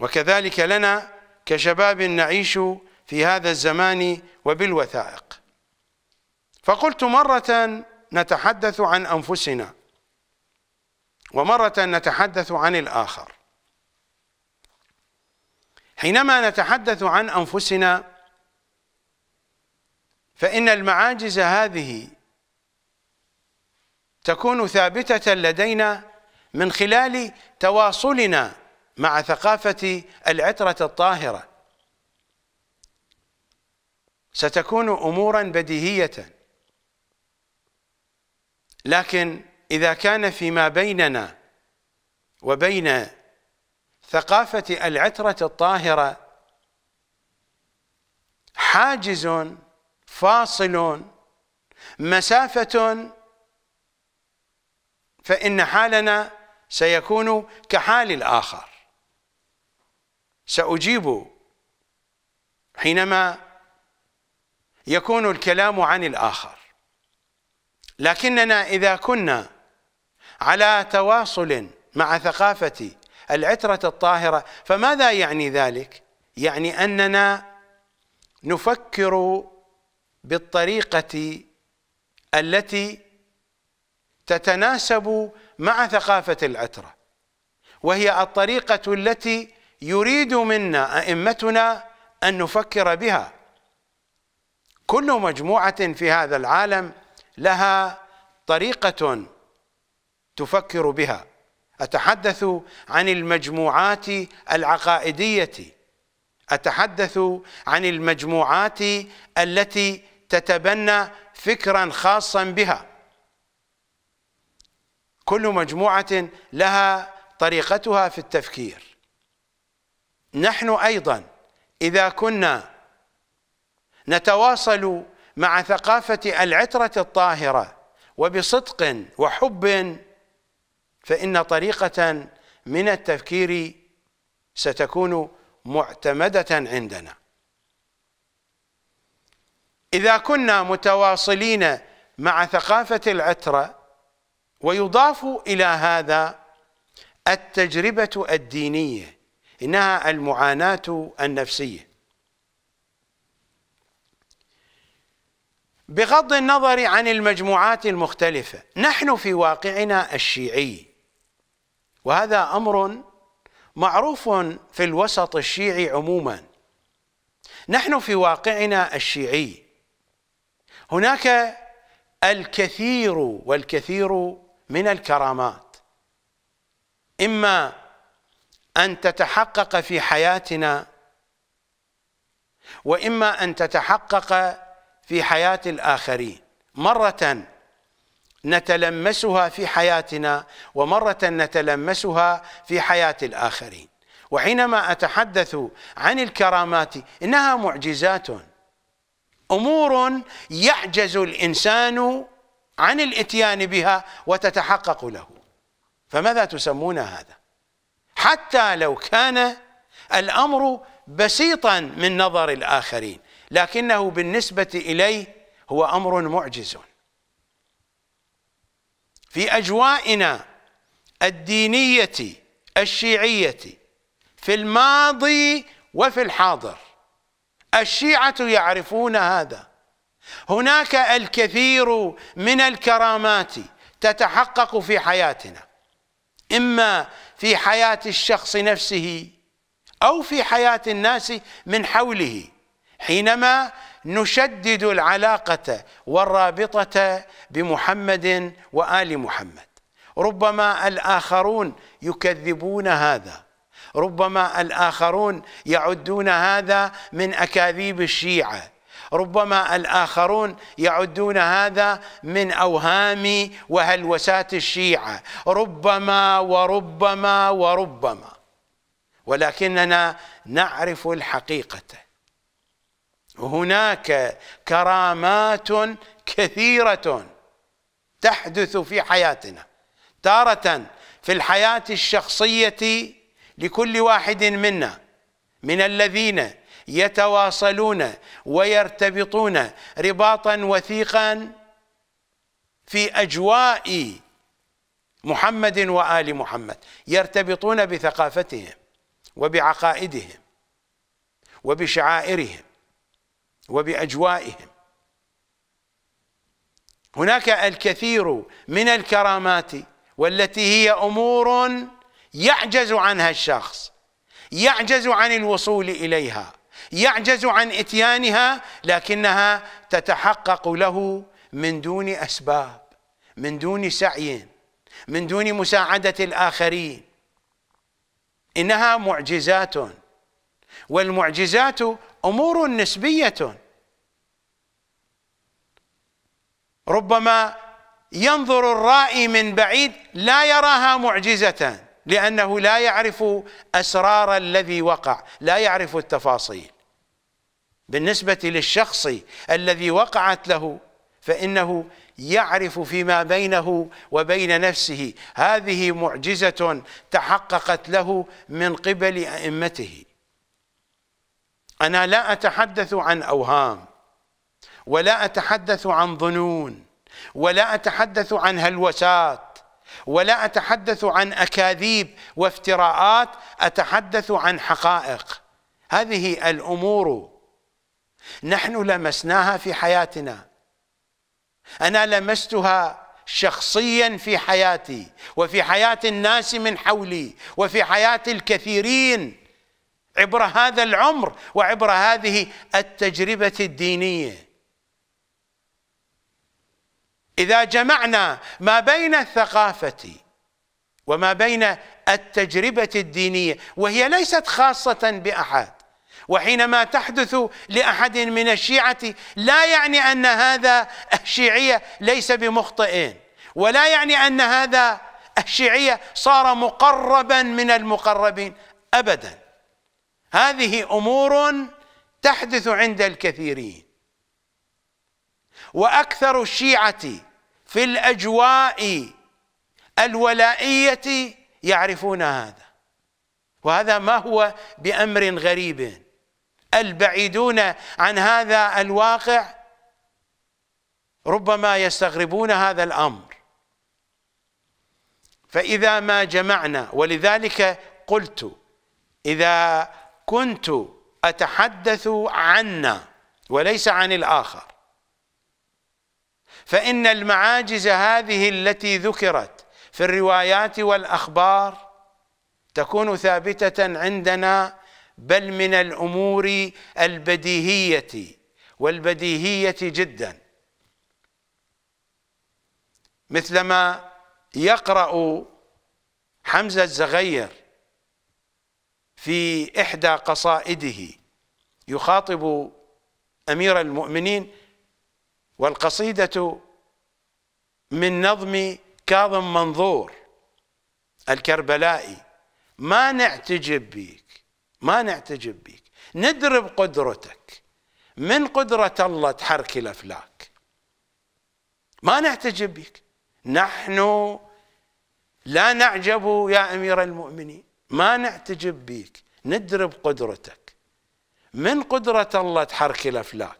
وكذلك لنا كشباب نعيش في هذا الزمان وبالوثائق فقلت مرة نتحدث عن أنفسنا ومرة نتحدث عن الآخر حينما نتحدث عن أنفسنا فإن المعاجز هذه تكون ثابتة لدينا من خلال تواصلنا مع ثقافة العترة الطاهرة ستكون أمورا بديهية لكن إذا كان فيما بيننا وبين ثقافة العترة الطاهرة حاجز فاصل مسافة فإن حالنا سيكون كحال الآخر سأجيب حينما يكون الكلام عن الآخر لكننا إذا كنا على تواصل مع ثقافة العترة الطاهرة فماذا يعني ذلك؟ يعني أننا نفكر بالطريقة التي تتناسب مع ثقافة العترة وهي الطريقة التي يريد منا أئمتنا أن نفكر بها كل مجموعة في هذا العالم لها طريقة تفكر بها اتحدث عن المجموعات العقائديه اتحدث عن المجموعات التي تتبنى فكرا خاصا بها كل مجموعه لها طريقتها في التفكير نحن ايضا اذا كنا نتواصل مع ثقافه العتره الطاهره وبصدق وحب فإن طريقة من التفكير ستكون معتمدة عندنا إذا كنا متواصلين مع ثقافة العترة ويضاف إلى هذا التجربة الدينية إنها المعاناة النفسية بغض النظر عن المجموعات المختلفة نحن في واقعنا الشيعي وهذا امر معروف في الوسط الشيعي عموما نحن في واقعنا الشيعي هناك الكثير والكثير من الكرامات اما ان تتحقق في حياتنا واما ان تتحقق في حياه الاخرين مره نتلمسها في حياتنا ومرة نتلمسها في حياة الآخرين وحينما أتحدث عن الكرامات إنها معجزات أمور يعجز الإنسان عن الاتيان بها وتتحقق له فماذا تسمون هذا حتى لو كان الأمر بسيطا من نظر الآخرين لكنه بالنسبة إليه هو أمر معجز في أجوائنا الدينية الشيعية في الماضي وفي الحاضر الشيعة يعرفون هذا هناك الكثير من الكرامات تتحقق في حياتنا إما في حياة الشخص نفسه أو في حياة الناس من حوله حينما نشدد العلاقة والرابطة بمحمد وآل محمد ربما الآخرون يكذبون هذا ربما الآخرون يعدون هذا من أكاذيب الشيعة ربما الآخرون يعدون هذا من أوهام وهلوسات الشيعة ربما وربما وربما ولكننا نعرف الحقيقة هناك كرامات كثيرة تحدث في حياتنا تارة في الحياة الشخصية لكل واحد منا من الذين يتواصلون ويرتبطون رباطا وثيقا في أجواء محمد وآل محمد يرتبطون بثقافتهم وبعقائدهم وبشعائرهم وبأجوائهم هناك الكثير من الكرامات والتي هي أمور يعجز عنها الشخص يعجز عن الوصول إليها يعجز عن إتيانها لكنها تتحقق له من دون أسباب من دون سعي من دون مساعدة الآخرين إنها معجزات والمعجزات أمور نسبية ربما ينظر الرائي من بعيد لا يراها معجزة لأنه لا يعرف أسرار الذي وقع لا يعرف التفاصيل بالنسبة للشخص الذي وقعت له فإنه يعرف فيما بينه وبين نفسه هذه معجزة تحققت له من قبل أئمته أنا لا أتحدث عن أوهام ولا أتحدث عن ظنون ولا أتحدث عن هلوسات ولا أتحدث عن أكاذيب وافتراءات أتحدث عن حقائق هذه الأمور نحن لمسناها في حياتنا أنا لمستها شخصيا في حياتي وفي حياة الناس من حولي وفي حياة الكثيرين عبر هذا العمر وعبر هذه التجربة الدينية إذا جمعنا ما بين الثقافة وما بين التجربة الدينية وهي ليست خاصة بأحد وحينما تحدث لأحد من الشيعة لا يعني أن هذا الشيعية ليس بمخطئين ولا يعني أن هذا الشيعية صار مقربا من المقربين أبدا هذه أمور تحدث عند الكثيرين وأكثر الشيعة في الأجواء الولائية يعرفون هذا وهذا ما هو بأمر غريب البعيدون عن هذا الواقع ربما يستغربون هذا الأمر فإذا ما جمعنا ولذلك قلت إذا كنت أتحدث عنا وليس عن الآخر فإن المعاجز هذه التي ذكرت في الروايات والأخبار تكون ثابتة عندنا بل من الأمور البديهية والبديهية جدا مثلما يقرأ حمزة الزغير في إحدى قصائده يخاطب أمير المؤمنين والقصيدة من نظم كاظم منظور الكربلائي ما نعتجب بيك ما نعتجب بيك ندرب قدرتك من قدرة الله تحرك الأفلاك ما نعتجب بك نحن لا نعجب يا أمير المؤمنين ما نعتجب بك ندرب قدرتك من قدرة الله تحرك الأفلاك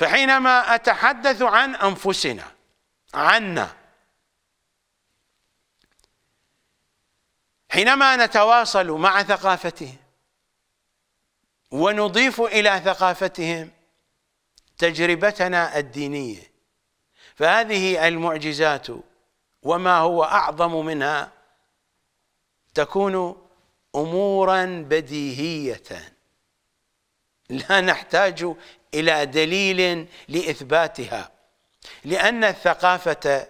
فحينما أتحدث عن أنفسنا عنا حينما نتواصل مع ثقافتهم ونضيف إلى ثقافتهم تجربتنا الدينية فهذه المعجزات وما هو أعظم منها تكون أمورا بديهية لا نحتاج إلى دليل لإثباتها لأن الثقافة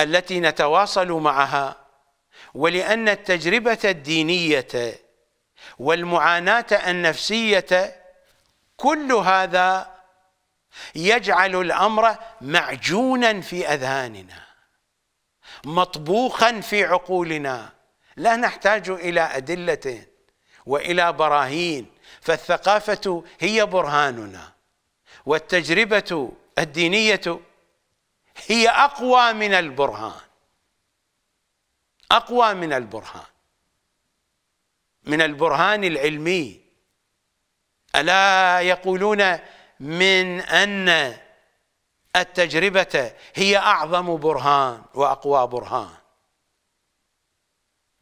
التي نتواصل معها ولأن التجربة الدينية والمعاناة النفسية كل هذا يجعل الأمر معجونا في أذهاننا مطبوخا في عقولنا لا نحتاج إلى أدلة وإلى براهين فالثقافه هي برهاننا والتجربه الدينيه هي اقوى من البرهان اقوى من البرهان من البرهان العلمي الا يقولون من ان التجربه هي اعظم برهان واقوى برهان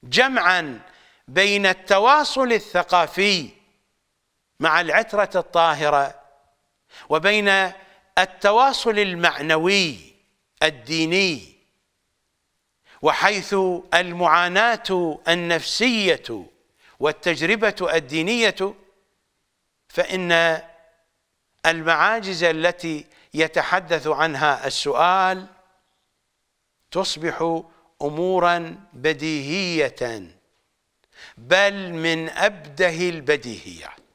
جمعا بين التواصل الثقافي مع العترة الطاهرة وبين التواصل المعنوي الديني وحيث المعاناة النفسية والتجربة الدينية فإن المعاجز التي يتحدث عنها السؤال تصبح امورا بديهيه بل من ابده البديهيات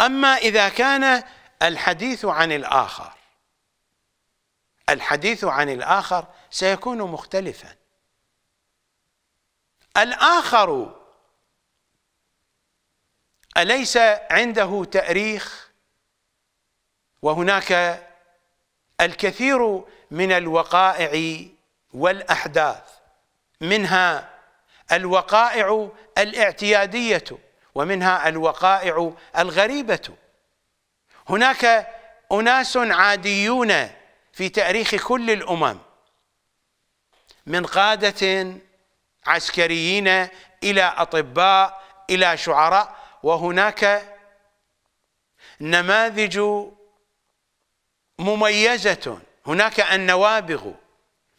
أما إذا كان الحديث عن الآخر الحديث عن الآخر سيكون مختلفا الآخر أليس عنده تأريخ وهناك الكثير من الوقائع والأحداث منها الوقائع الاعتيادية ومنها الوقائع الغريبة هناك أناس عاديون في تاريخ كل الأمم من قادة عسكريين إلى أطباء إلى شعراء وهناك نماذج مميزة هناك النوابغ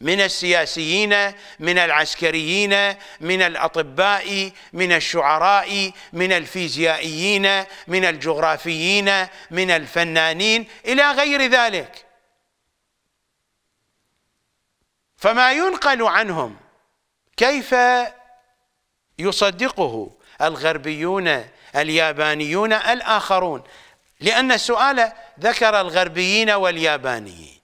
من السياسيين من العسكريين من الأطباء من الشعراء من الفيزيائيين من الجغرافيين من الفنانين إلى غير ذلك فما ينقل عنهم كيف يصدقه الغربيون اليابانيون الآخرون لأن السؤال ذكر الغربيين واليابانيين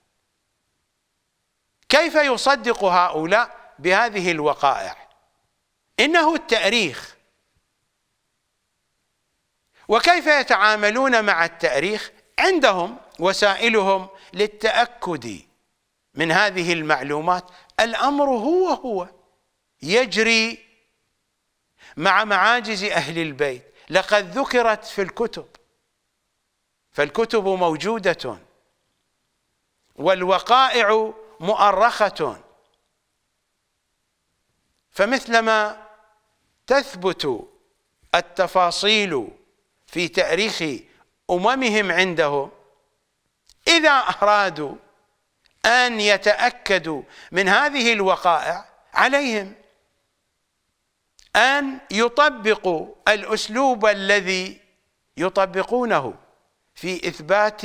كيف يصدق هؤلاء بهذه الوقائع انه التاريخ وكيف يتعاملون مع التاريخ عندهم وسائلهم للتاكد من هذه المعلومات الامر هو هو يجري مع معاجز اهل البيت لقد ذكرت في الكتب فالكتب موجوده والوقائع مؤرخة فمثلما تثبت التفاصيل في تاريخ أممهم عندهم إذا أرادوا أن يتأكدوا من هذه الوقائع عليهم أن يطبقوا الأسلوب الذي يطبقونه في إثبات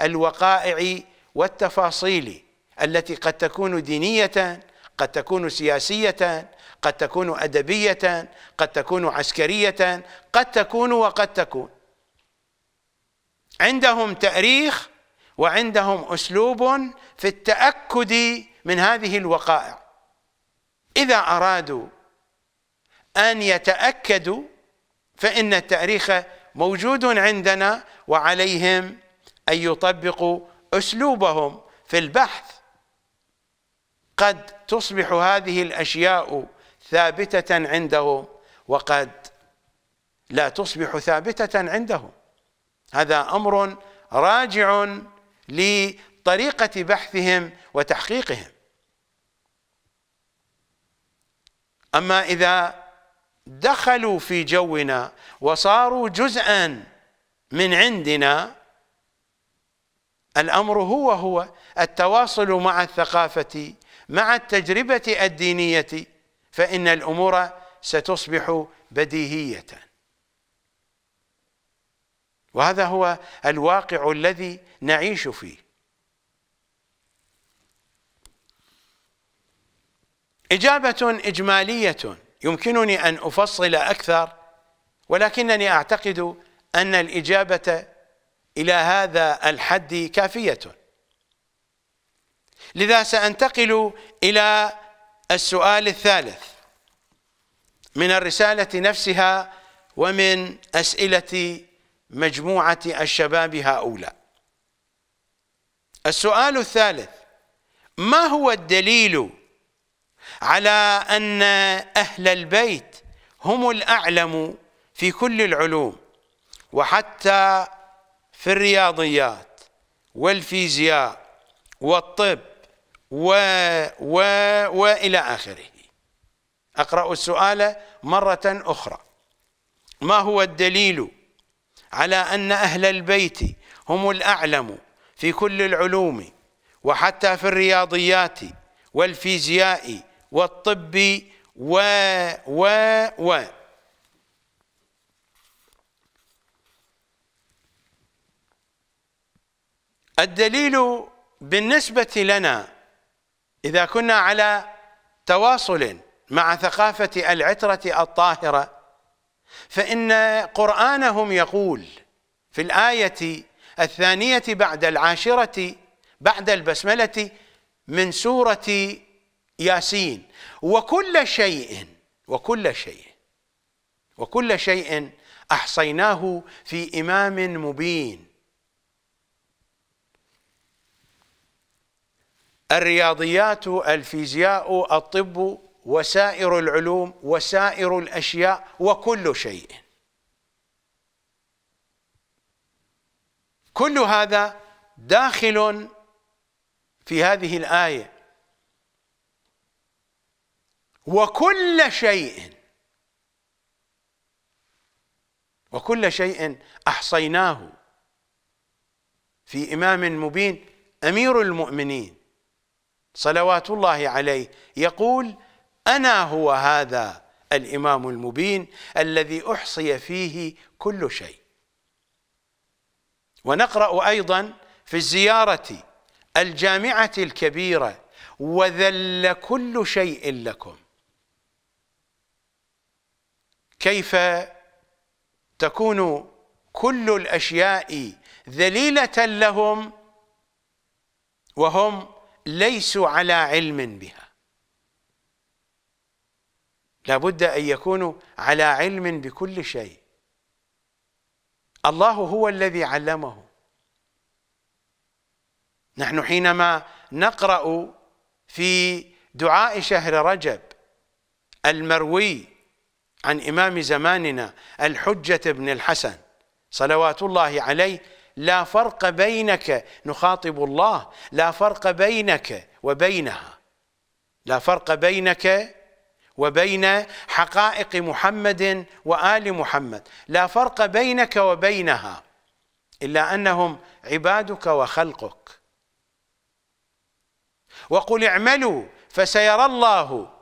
الوقائع والتفاصيل التي قد تكون دينية قد تكون سياسية قد تكون أدبية قد تكون عسكرية قد تكون وقد تكون عندهم تأريخ وعندهم أسلوب في التأكد من هذه الوقائع إذا أرادوا أن يتأكدوا فإن التأريخ موجود عندنا وعليهم أن يطبقوا أسلوبهم في البحث قد تصبح هذه الأشياء ثابتة عندهم وقد لا تصبح ثابتة عندهم هذا أمر راجع لطريقة بحثهم وتحقيقهم أما إذا دخلوا في جونا وصاروا جزءا من عندنا الأمر هو هو التواصل مع الثقافة مع التجربة الدينية فإن الأمور ستصبح بديهية وهذا هو الواقع الذي نعيش فيه إجابة إجمالية يمكنني أن أفصل أكثر ولكنني أعتقد أن الإجابة إلى هذا الحد كافية لذا سأنتقل إلى السؤال الثالث من الرسالة نفسها ومن أسئلة مجموعة الشباب هؤلاء السؤال الثالث ما هو الدليل على أن أهل البيت هم الأعلم في كل العلوم وحتى في الرياضيات والفيزياء والطب و و والى اخره اقرا السؤال مره اخرى ما هو الدليل على ان اهل البيت هم الاعلم في كل العلوم وحتى في الرياضيات والفيزياء والطب و و و الدليل بالنسبة لنا إذا كنا على تواصل مع ثقافة العترة الطاهرة فإن قرآنهم يقول في الآية الثانية بعد العاشرة بعد البسملة من سورة ياسين وكل شيء وكل شيء وكل شيء أحصيناه في إمام مبين الرياضيات الفيزياء الطب وسائر العلوم وسائر الأشياء وكل شيء كل هذا داخل في هذه الآية وكل شيء وكل شيء أحصيناه في إمام مبين أمير المؤمنين صلوات الله عليه يقول انا هو هذا الامام المبين الذي احصي فيه كل شيء ونقرا ايضا في الزياره الجامعه الكبيره وذل كل شيء لكم كيف تكون كل الاشياء ذليله لهم وهم ليسوا على علم بها لابد أن يكونوا على علم بكل شيء الله هو الذي علمه نحن حينما نقرأ في دعاء شهر رجب المروي عن إمام زماننا الحجة بن الحسن صلوات الله عليه لا فرق بينك نخاطب الله لا فرق بينك وبينها لا فرق بينك وبين حقائق محمد وآل محمد لا فرق بينك وبينها إلا أنهم عبادك وخلقك وقل اعملوا فسيرى الله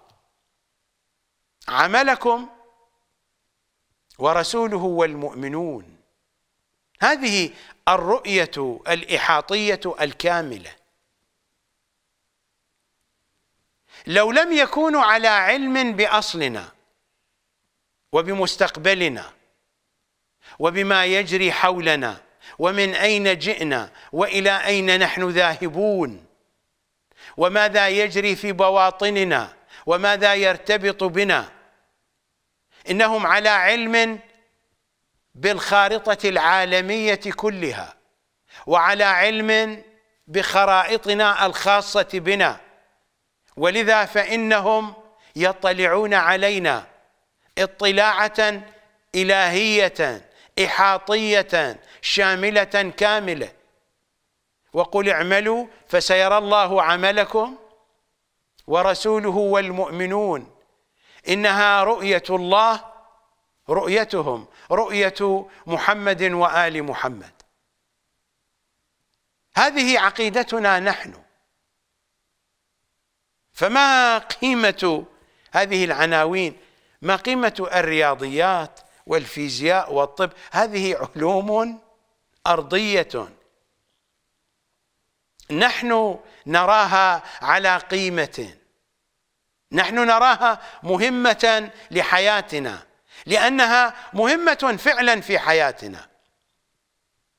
عملكم ورسوله والمؤمنون هذه الرؤية الإحاطية الكاملة لو لم يكونوا على علم بأصلنا وبمستقبلنا وبما يجري حولنا ومن أين جئنا وإلى أين نحن ذاهبون وماذا يجري في بواطننا وماذا يرتبط بنا إنهم على علم بالخارطة العالمية كلها وعلى علم بخرائطنا الخاصة بنا ولذا فإنهم يطلعون علينا اطلاعة إلهية إحاطية شاملة كاملة وقل اعملوا فسيرى الله عملكم ورسوله والمؤمنون إنها رؤية الله رؤيتهم رؤية محمد وآل محمد هذه عقيدتنا نحن فما قيمة هذه العناوين ما قيمة الرياضيات والفيزياء والطب هذه علوم أرضية نحن نراها على قيمة نحن نراها مهمة لحياتنا لأنها مهمة فعلا في حياتنا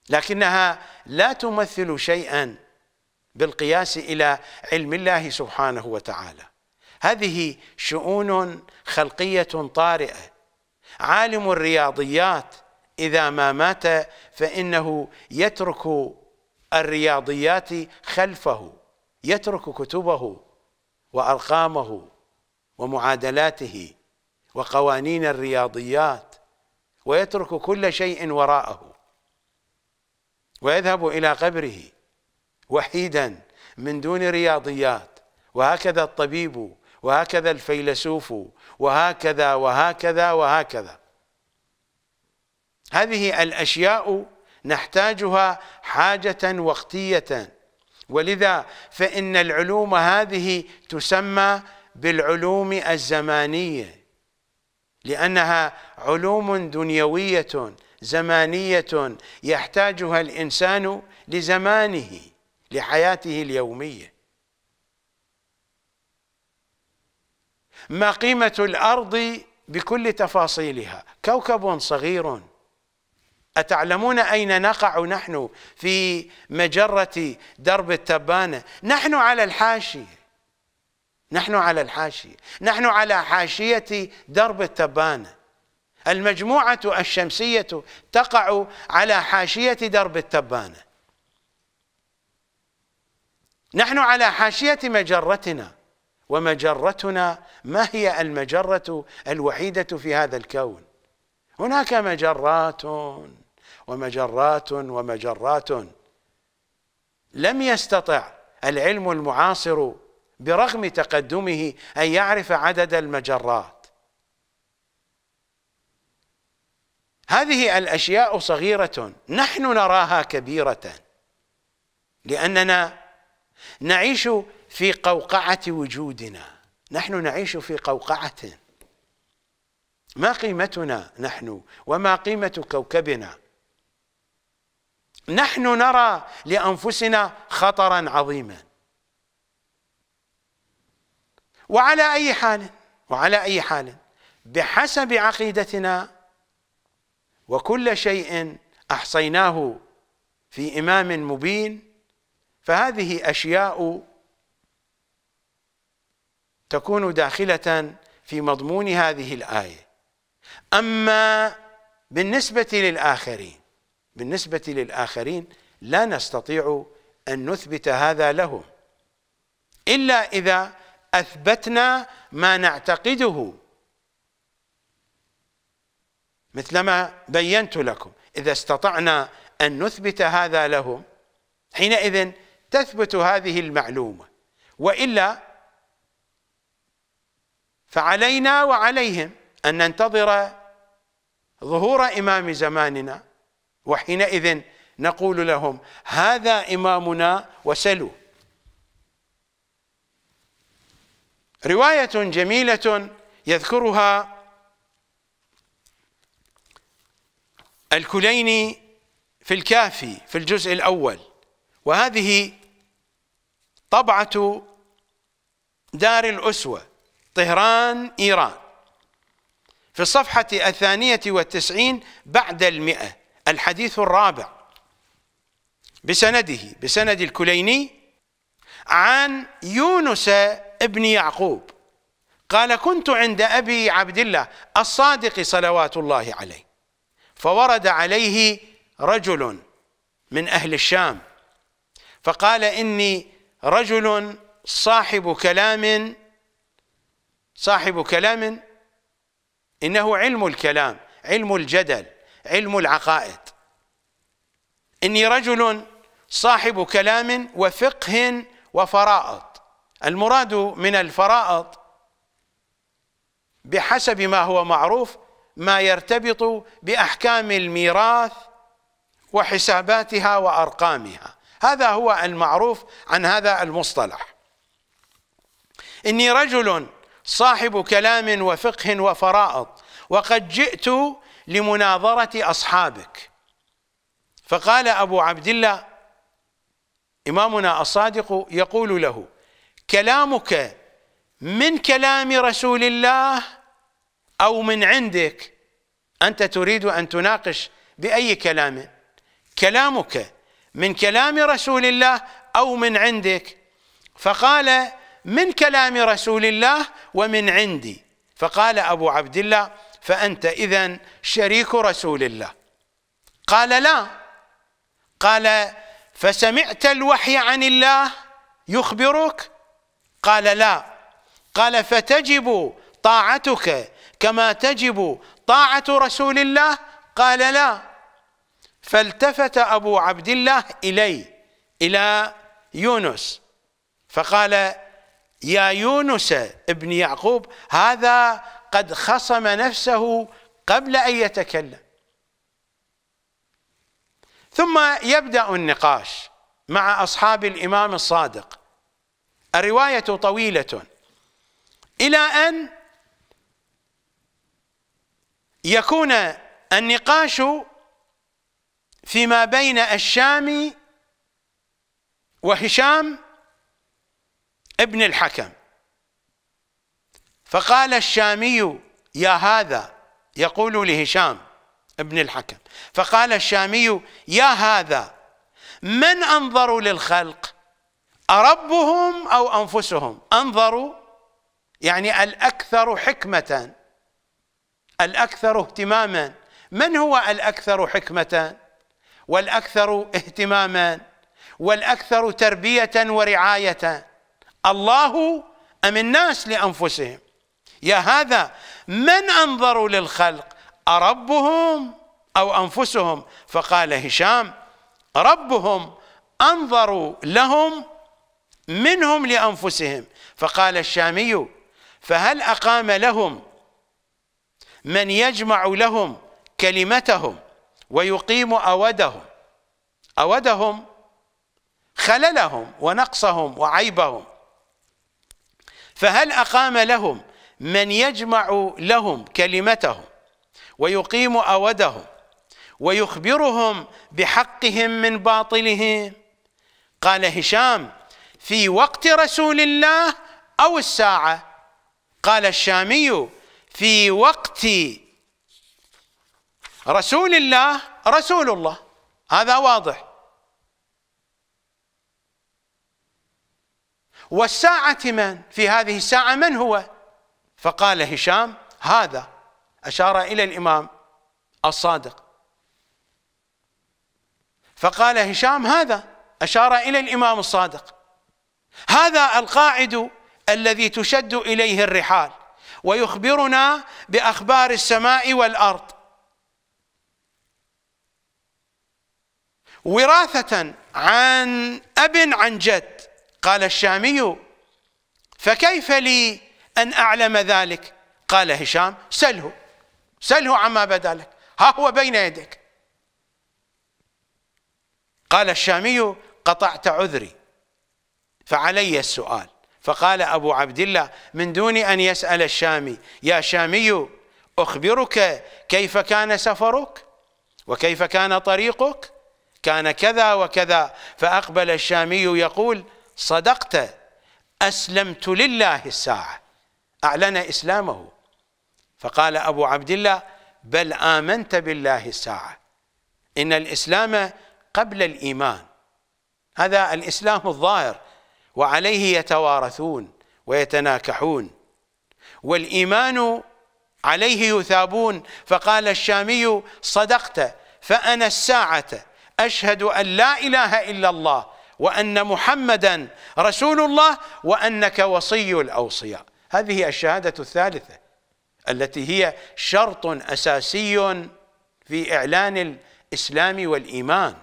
لكنها لا تمثل شيئا بالقياس إلى علم الله سبحانه وتعالى هذه شؤون خلقية طارئة عالم الرياضيات إذا ما مات فإنه يترك الرياضيات خلفه يترك كتبه وأرقامه ومعادلاته وقوانين الرياضيات ويترك كل شيء وراءه ويذهب إلى قبره وحيدا من دون رياضيات وهكذا الطبيب وهكذا الفيلسوف وهكذا وهكذا وهكذا هذه الأشياء نحتاجها حاجة وقتية ولذا فإن العلوم هذه تسمى بالعلوم الزمانية لأنها علوم دنيوية زمانية يحتاجها الإنسان لزمانه لحياته اليومية ما قيمة الأرض بكل تفاصيلها كوكب صغير أتعلمون أين نقع نحن في مجرة درب التبانة نحن على الحاشية نحن على الحاشية نحن على حاشية درب التبانة المجموعة الشمسية تقع على حاشية درب التبانة نحن على حاشية مجرتنا ومجرتنا ما هي المجرة الوحيدة في هذا الكون هناك مجرات ومجرات ومجرات لم يستطع العلم المعاصر برغم تقدمه أن يعرف عدد المجرات هذه الأشياء صغيرة نحن نراها كبيرة لأننا نعيش في قوقعة وجودنا نحن نعيش في قوقعة ما قيمتنا نحن وما قيمة كوكبنا نحن نرى لأنفسنا خطرا عظيما وعلى أي حال وعلى أي حال بحسب عقيدتنا وكل شيء أحصيناه في إمام مبين فهذه أشياء تكون داخلة في مضمون هذه الآية أما بالنسبة للآخرين بالنسبة للآخرين لا نستطيع أن نثبت هذا لهم إلا إذا اثبتنا ما نعتقده مثلما بينت لكم اذا استطعنا ان نثبت هذا لهم حينئذ تثبت هذه المعلومه والا فعلينا وعليهم ان ننتظر ظهور امام زماننا وحينئذ نقول لهم هذا امامنا وسلوا رواية جميلة يذكرها الكليني في الكافي في الجزء الأول وهذه طبعة دار الأسوة طهران إيران في الصفحة الثانية والتسعين بعد المئة الحديث الرابع بسنده بسند الكليني عن يونس ابن يعقوب قال كنت عند أبي عبد الله الصادق صلوات الله عليه فورد عليه رجل من أهل الشام فقال إني رجل صاحب كلام صاحب كلام إنه علم الكلام علم الجدل علم العقائد إني رجل صاحب كلام وفقه وفرائض المراد من الفرائض بحسب ما هو معروف ما يرتبط باحكام الميراث وحساباتها وارقامها هذا هو المعروف عن هذا المصطلح اني رجل صاحب كلام وفقه وفرائض وقد جئت لمناظره اصحابك فقال ابو عبد الله امامنا الصادق يقول له كلامك من كلام رسول الله أو من عندك أنت تريد أن تناقش بأي كلام كلامك من كلام رسول الله أو من عندك فقال من كلام رسول الله ومن عندي فقال أبو عبد الله فأنت إذا شريك رسول الله قال لا قال فسمعت الوحي عن الله يخبرك قال لا قال فتجب طاعتك كما تجب طاعة رسول الله قال لا فالتفت أبو عبد الله إلي إلى يونس فقال يا يونس ابن يعقوب هذا قد خصم نفسه قبل أن يتكلم ثم يبدأ النقاش مع أصحاب الإمام الصادق الرواية طويلة إلى أن يكون النقاش فيما بين الشام وهشام ابن الحكم فقال الشامي يا هذا يقول لهشام ابن الحكم فقال الشامي يا هذا من أنظر للخلق أربهم أو أنفسهم أنظروا يعني الأكثر حكمة الأكثر اهتماما من هو الأكثر حكمة والأكثر اهتماما والأكثر تربية ورعاية الله أم الناس لأنفسهم يا هذا من أنظر للخلق أربهم أو أنفسهم فقال هشام ربهم أنظروا لهم منهم لأنفسهم فقال الشامي فهل أقام لهم من يجمع لهم كلمتهم ويقيم أودهم أودهم خللهم ونقصهم وعيبهم فهل أقام لهم من يجمع لهم كلمتهم ويقيم أودهم ويخبرهم بحقهم من باطلهم قال هشام في وقت رسول الله أو الساعة قال الشامي في وقت رسول الله رسول الله هذا واضح والساعة من في هذه الساعة من هو فقال هشام هذا أشار إلى الإمام الصادق فقال هشام هذا أشار إلى الإمام الصادق هذا القاعد الذي تشد اليه الرحال ويخبرنا باخبار السماء والارض وراثه عن اب عن جد قال الشامي فكيف لي ان اعلم ذلك قال هشام سله سله عما بدا لك ها هو بين يدك قال الشامي قطعت عذري فعلي السؤال فقال أبو عبد الله من دون أن يسأل الشامي يا شامي أخبرك كيف كان سفرك وكيف كان طريقك كان كذا وكذا فأقبل الشامي يقول صدقت أسلمت لله الساعة أعلن إسلامه فقال أبو عبد الله بل آمنت بالله الساعة إن الإسلام قبل الإيمان هذا الإسلام الظاهر وعليه يتوارثون ويتناكحون والإيمان عليه يثابون فقال الشامي صدقت فأنا الساعة أشهد أن لا إله إلا الله وأن محمدا رسول الله وأنك وصي الأوصياء هذه الشهادة الثالثة التي هي شرط أساسي في إعلان الإسلام والإيمان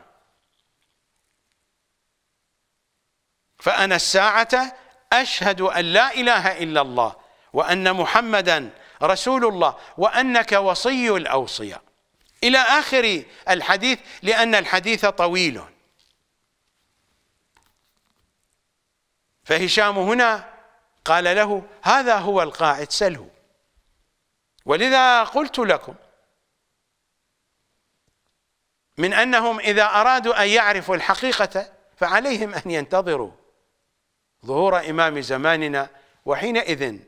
فأنا الساعة أشهد أن لا إله إلا الله وأن محمدا رسول الله وأنك وصي الأوصية إلى آخر الحديث لأن الحديث طويل فهشام هنا قال له هذا هو القاعد سله ولذا قلت لكم من أنهم إذا أرادوا أن يعرفوا الحقيقة فعليهم أن ينتظروا ظهور إمام زماننا وحينئذ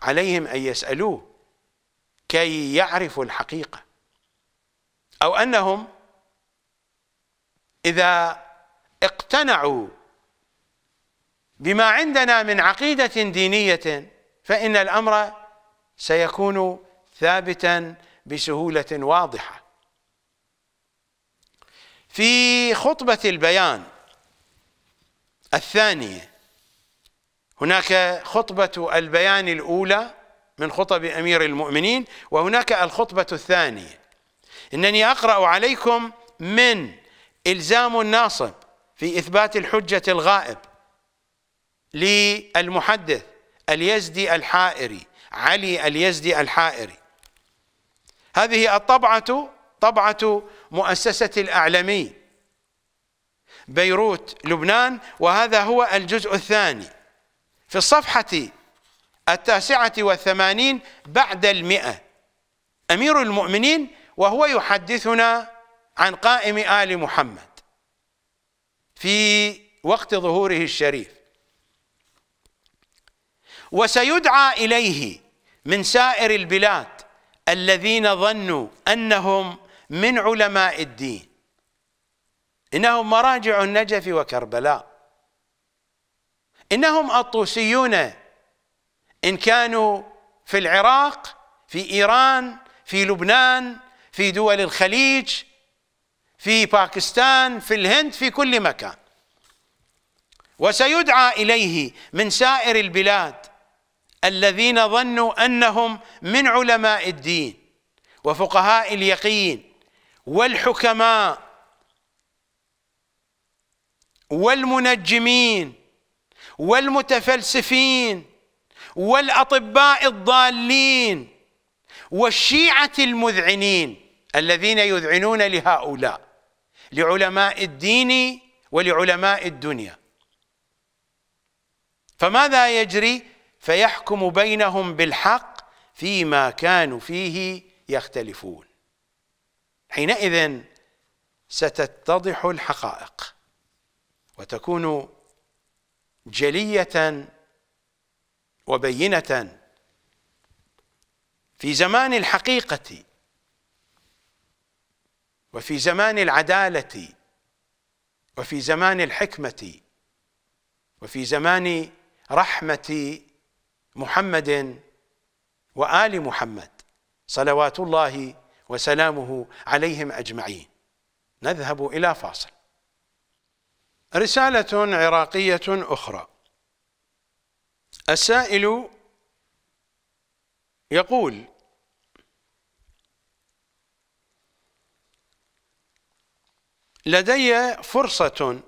عليهم أن يسألوه كي يعرفوا الحقيقة أو أنهم إذا اقتنعوا بما عندنا من عقيدة دينية فإن الأمر سيكون ثابتا بسهولة واضحة في خطبة البيان الثانية هناك خطبة البيان الأولى من خطب أمير المؤمنين وهناك الخطبة الثانية إنني أقرأ عليكم من إلزام الناصب في إثبات الحجة الغائب للمحدث اليزدي الحائري علي اليزدي الحائري هذه الطبعة طبعة مؤسسة الأعلمي بيروت لبنان وهذا هو الجزء الثاني في الصفحة التاسعة والثمانين بعد المئة أمير المؤمنين وهو يحدثنا عن قائم آل محمد في وقت ظهوره الشريف وسيدعى إليه من سائر البلاد الذين ظنوا أنهم من علماء الدين إنهم مراجع النجف وكربلاء إنهم الطوسيون إن كانوا في العراق في إيران في لبنان في دول الخليج في باكستان في الهند في كل مكان وسيدعى إليه من سائر البلاد الذين ظنوا أنهم من علماء الدين وفقهاء اليقين والحكماء والمنجمين والمتفلسفين والاطباء الضالين والشيعه المذعنين الذين يذعنون لهؤلاء لعلماء الدين ولعلماء الدنيا فماذا يجري فيحكم بينهم بالحق فيما كانوا فيه يختلفون حينئذ ستتضح الحقائق وتكون جليه وبينه في زمان الحقيقه وفي زمان العداله وفي زمان الحكمه وفي زمان رحمه محمد وال محمد صلوات الله وسلامه عليهم اجمعين نذهب الى فاصل رسالة عراقية أخرى السائل يقول لدي فرصة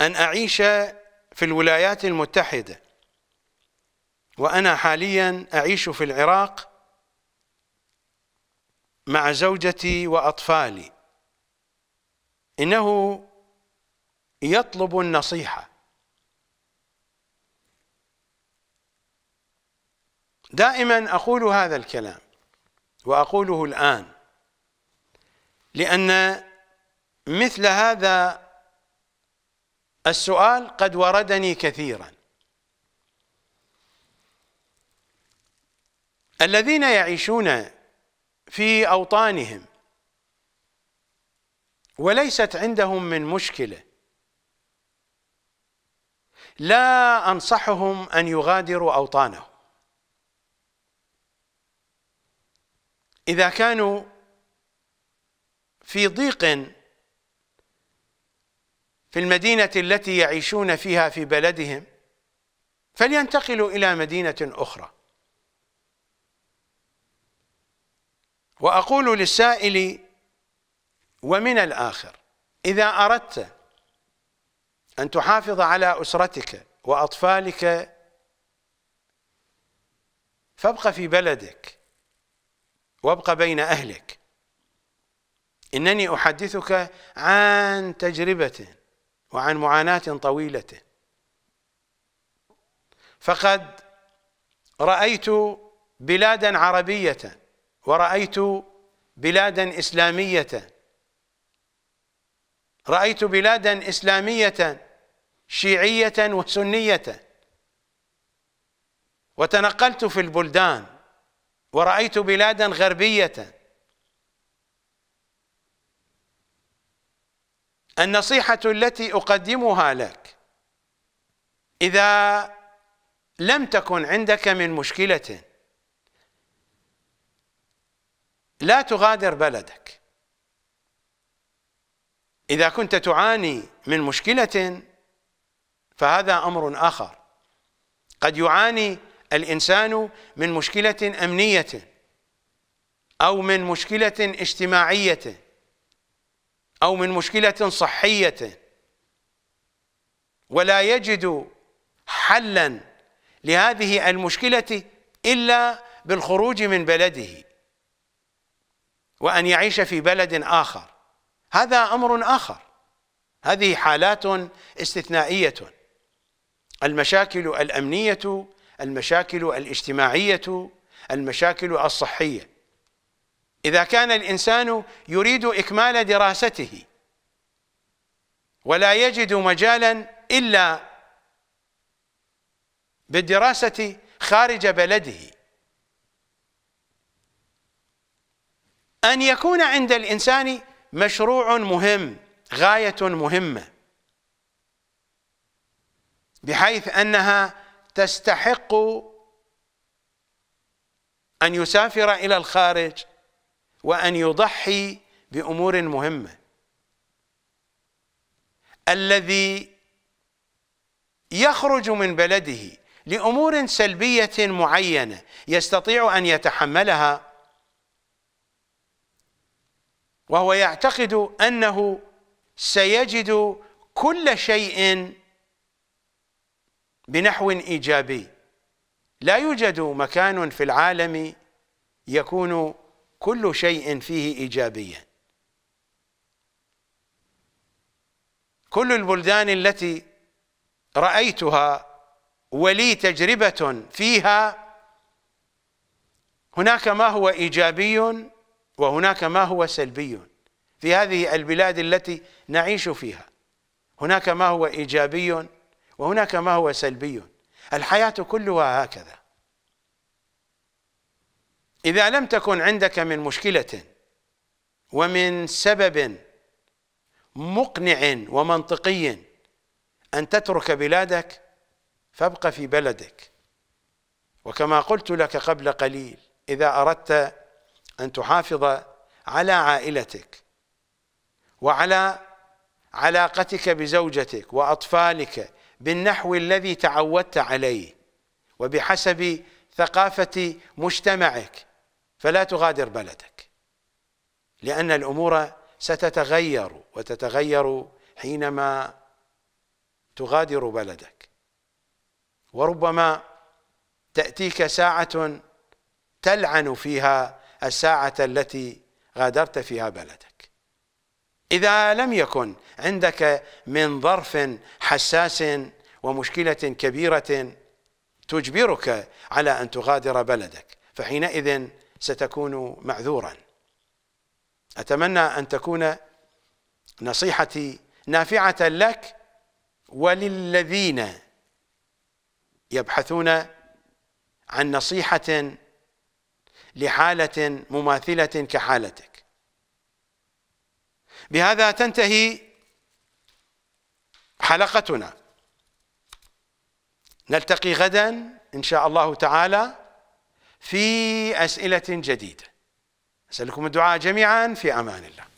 أن أعيش في الولايات المتحدة وأنا حاليا أعيش في العراق مع زوجتي وأطفالي إنه يطلب النصيحة دائما أقول هذا الكلام وأقوله الآن لأن مثل هذا السؤال قد وردني كثيرا الذين يعيشون في أوطانهم وليست عندهم من مشكله لا انصحهم ان يغادروا اوطانهم اذا كانوا في ضيق في المدينه التي يعيشون فيها في بلدهم فلينتقلوا الى مدينه اخرى واقول للسائل ومن الاخر اذا اردت أن تحافظ على أسرتك وأطفالك فابق في بلدك وابق بين أهلك إنني أحدثك عن تجربة وعن معاناة طويلة فقد رأيت بلادا عربية ورأيت بلادا إسلامية رأيت بلادا إسلامية شيعية وسنية وتنقلت في البلدان ورأيت بلادا غربية النصيحة التي أقدمها لك إذا لم تكن عندك من مشكلة لا تغادر بلدك إذا كنت تعاني من مشكلة فهذا امر اخر قد يعاني الانسان من مشكله امنيه او من مشكله اجتماعيه او من مشكله صحيه ولا يجد حلا لهذه المشكله الا بالخروج من بلده وان يعيش في بلد اخر هذا امر اخر هذه حالات استثنائيه المشاكل الامنيه المشاكل الاجتماعيه المشاكل الصحيه اذا كان الانسان يريد اكمال دراسته ولا يجد مجالا الا بالدراسه خارج بلده ان يكون عند الانسان مشروع مهم غايه مهمه بحيث انها تستحق ان يسافر الى الخارج وان يضحي بامور مهمه الذي يخرج من بلده لامور سلبيه معينه يستطيع ان يتحملها وهو يعتقد انه سيجد كل شيء بنحو إيجابي لا يوجد مكان في العالم يكون كل شيء فيه إيجابيا كل البلدان التي رأيتها ولي تجربة فيها هناك ما هو إيجابي وهناك ما هو سلبي في هذه البلاد التي نعيش فيها هناك ما هو إيجابي وهناك ما هو سلبي الحياة كلها هكذا إذا لم تكن عندك من مشكلة ومن سبب مقنع ومنطقي أن تترك بلادك فابق في بلدك وكما قلت لك قبل قليل إذا أردت أن تحافظ على عائلتك وعلى علاقتك بزوجتك وأطفالك بالنحو الذي تعودت عليه وبحسب ثقافة مجتمعك فلا تغادر بلدك لأن الأمور ستتغير وتتغير حينما تغادر بلدك وربما تأتيك ساعة تلعن فيها الساعة التي غادرت فيها بلدك إذا لم يكن عندك من ظرف حساس ومشكلة كبيرة تجبرك على أن تغادر بلدك فحينئذ ستكون معذورا أتمنى أن تكون نصيحتي نافعة لك وللذين يبحثون عن نصيحة لحالة مماثلة كحالتك بهذا تنتهي حلقتنا نلتقي غدا إن شاء الله تعالى في أسئلة جديدة أسألكم الدعاء جميعا في أمان الله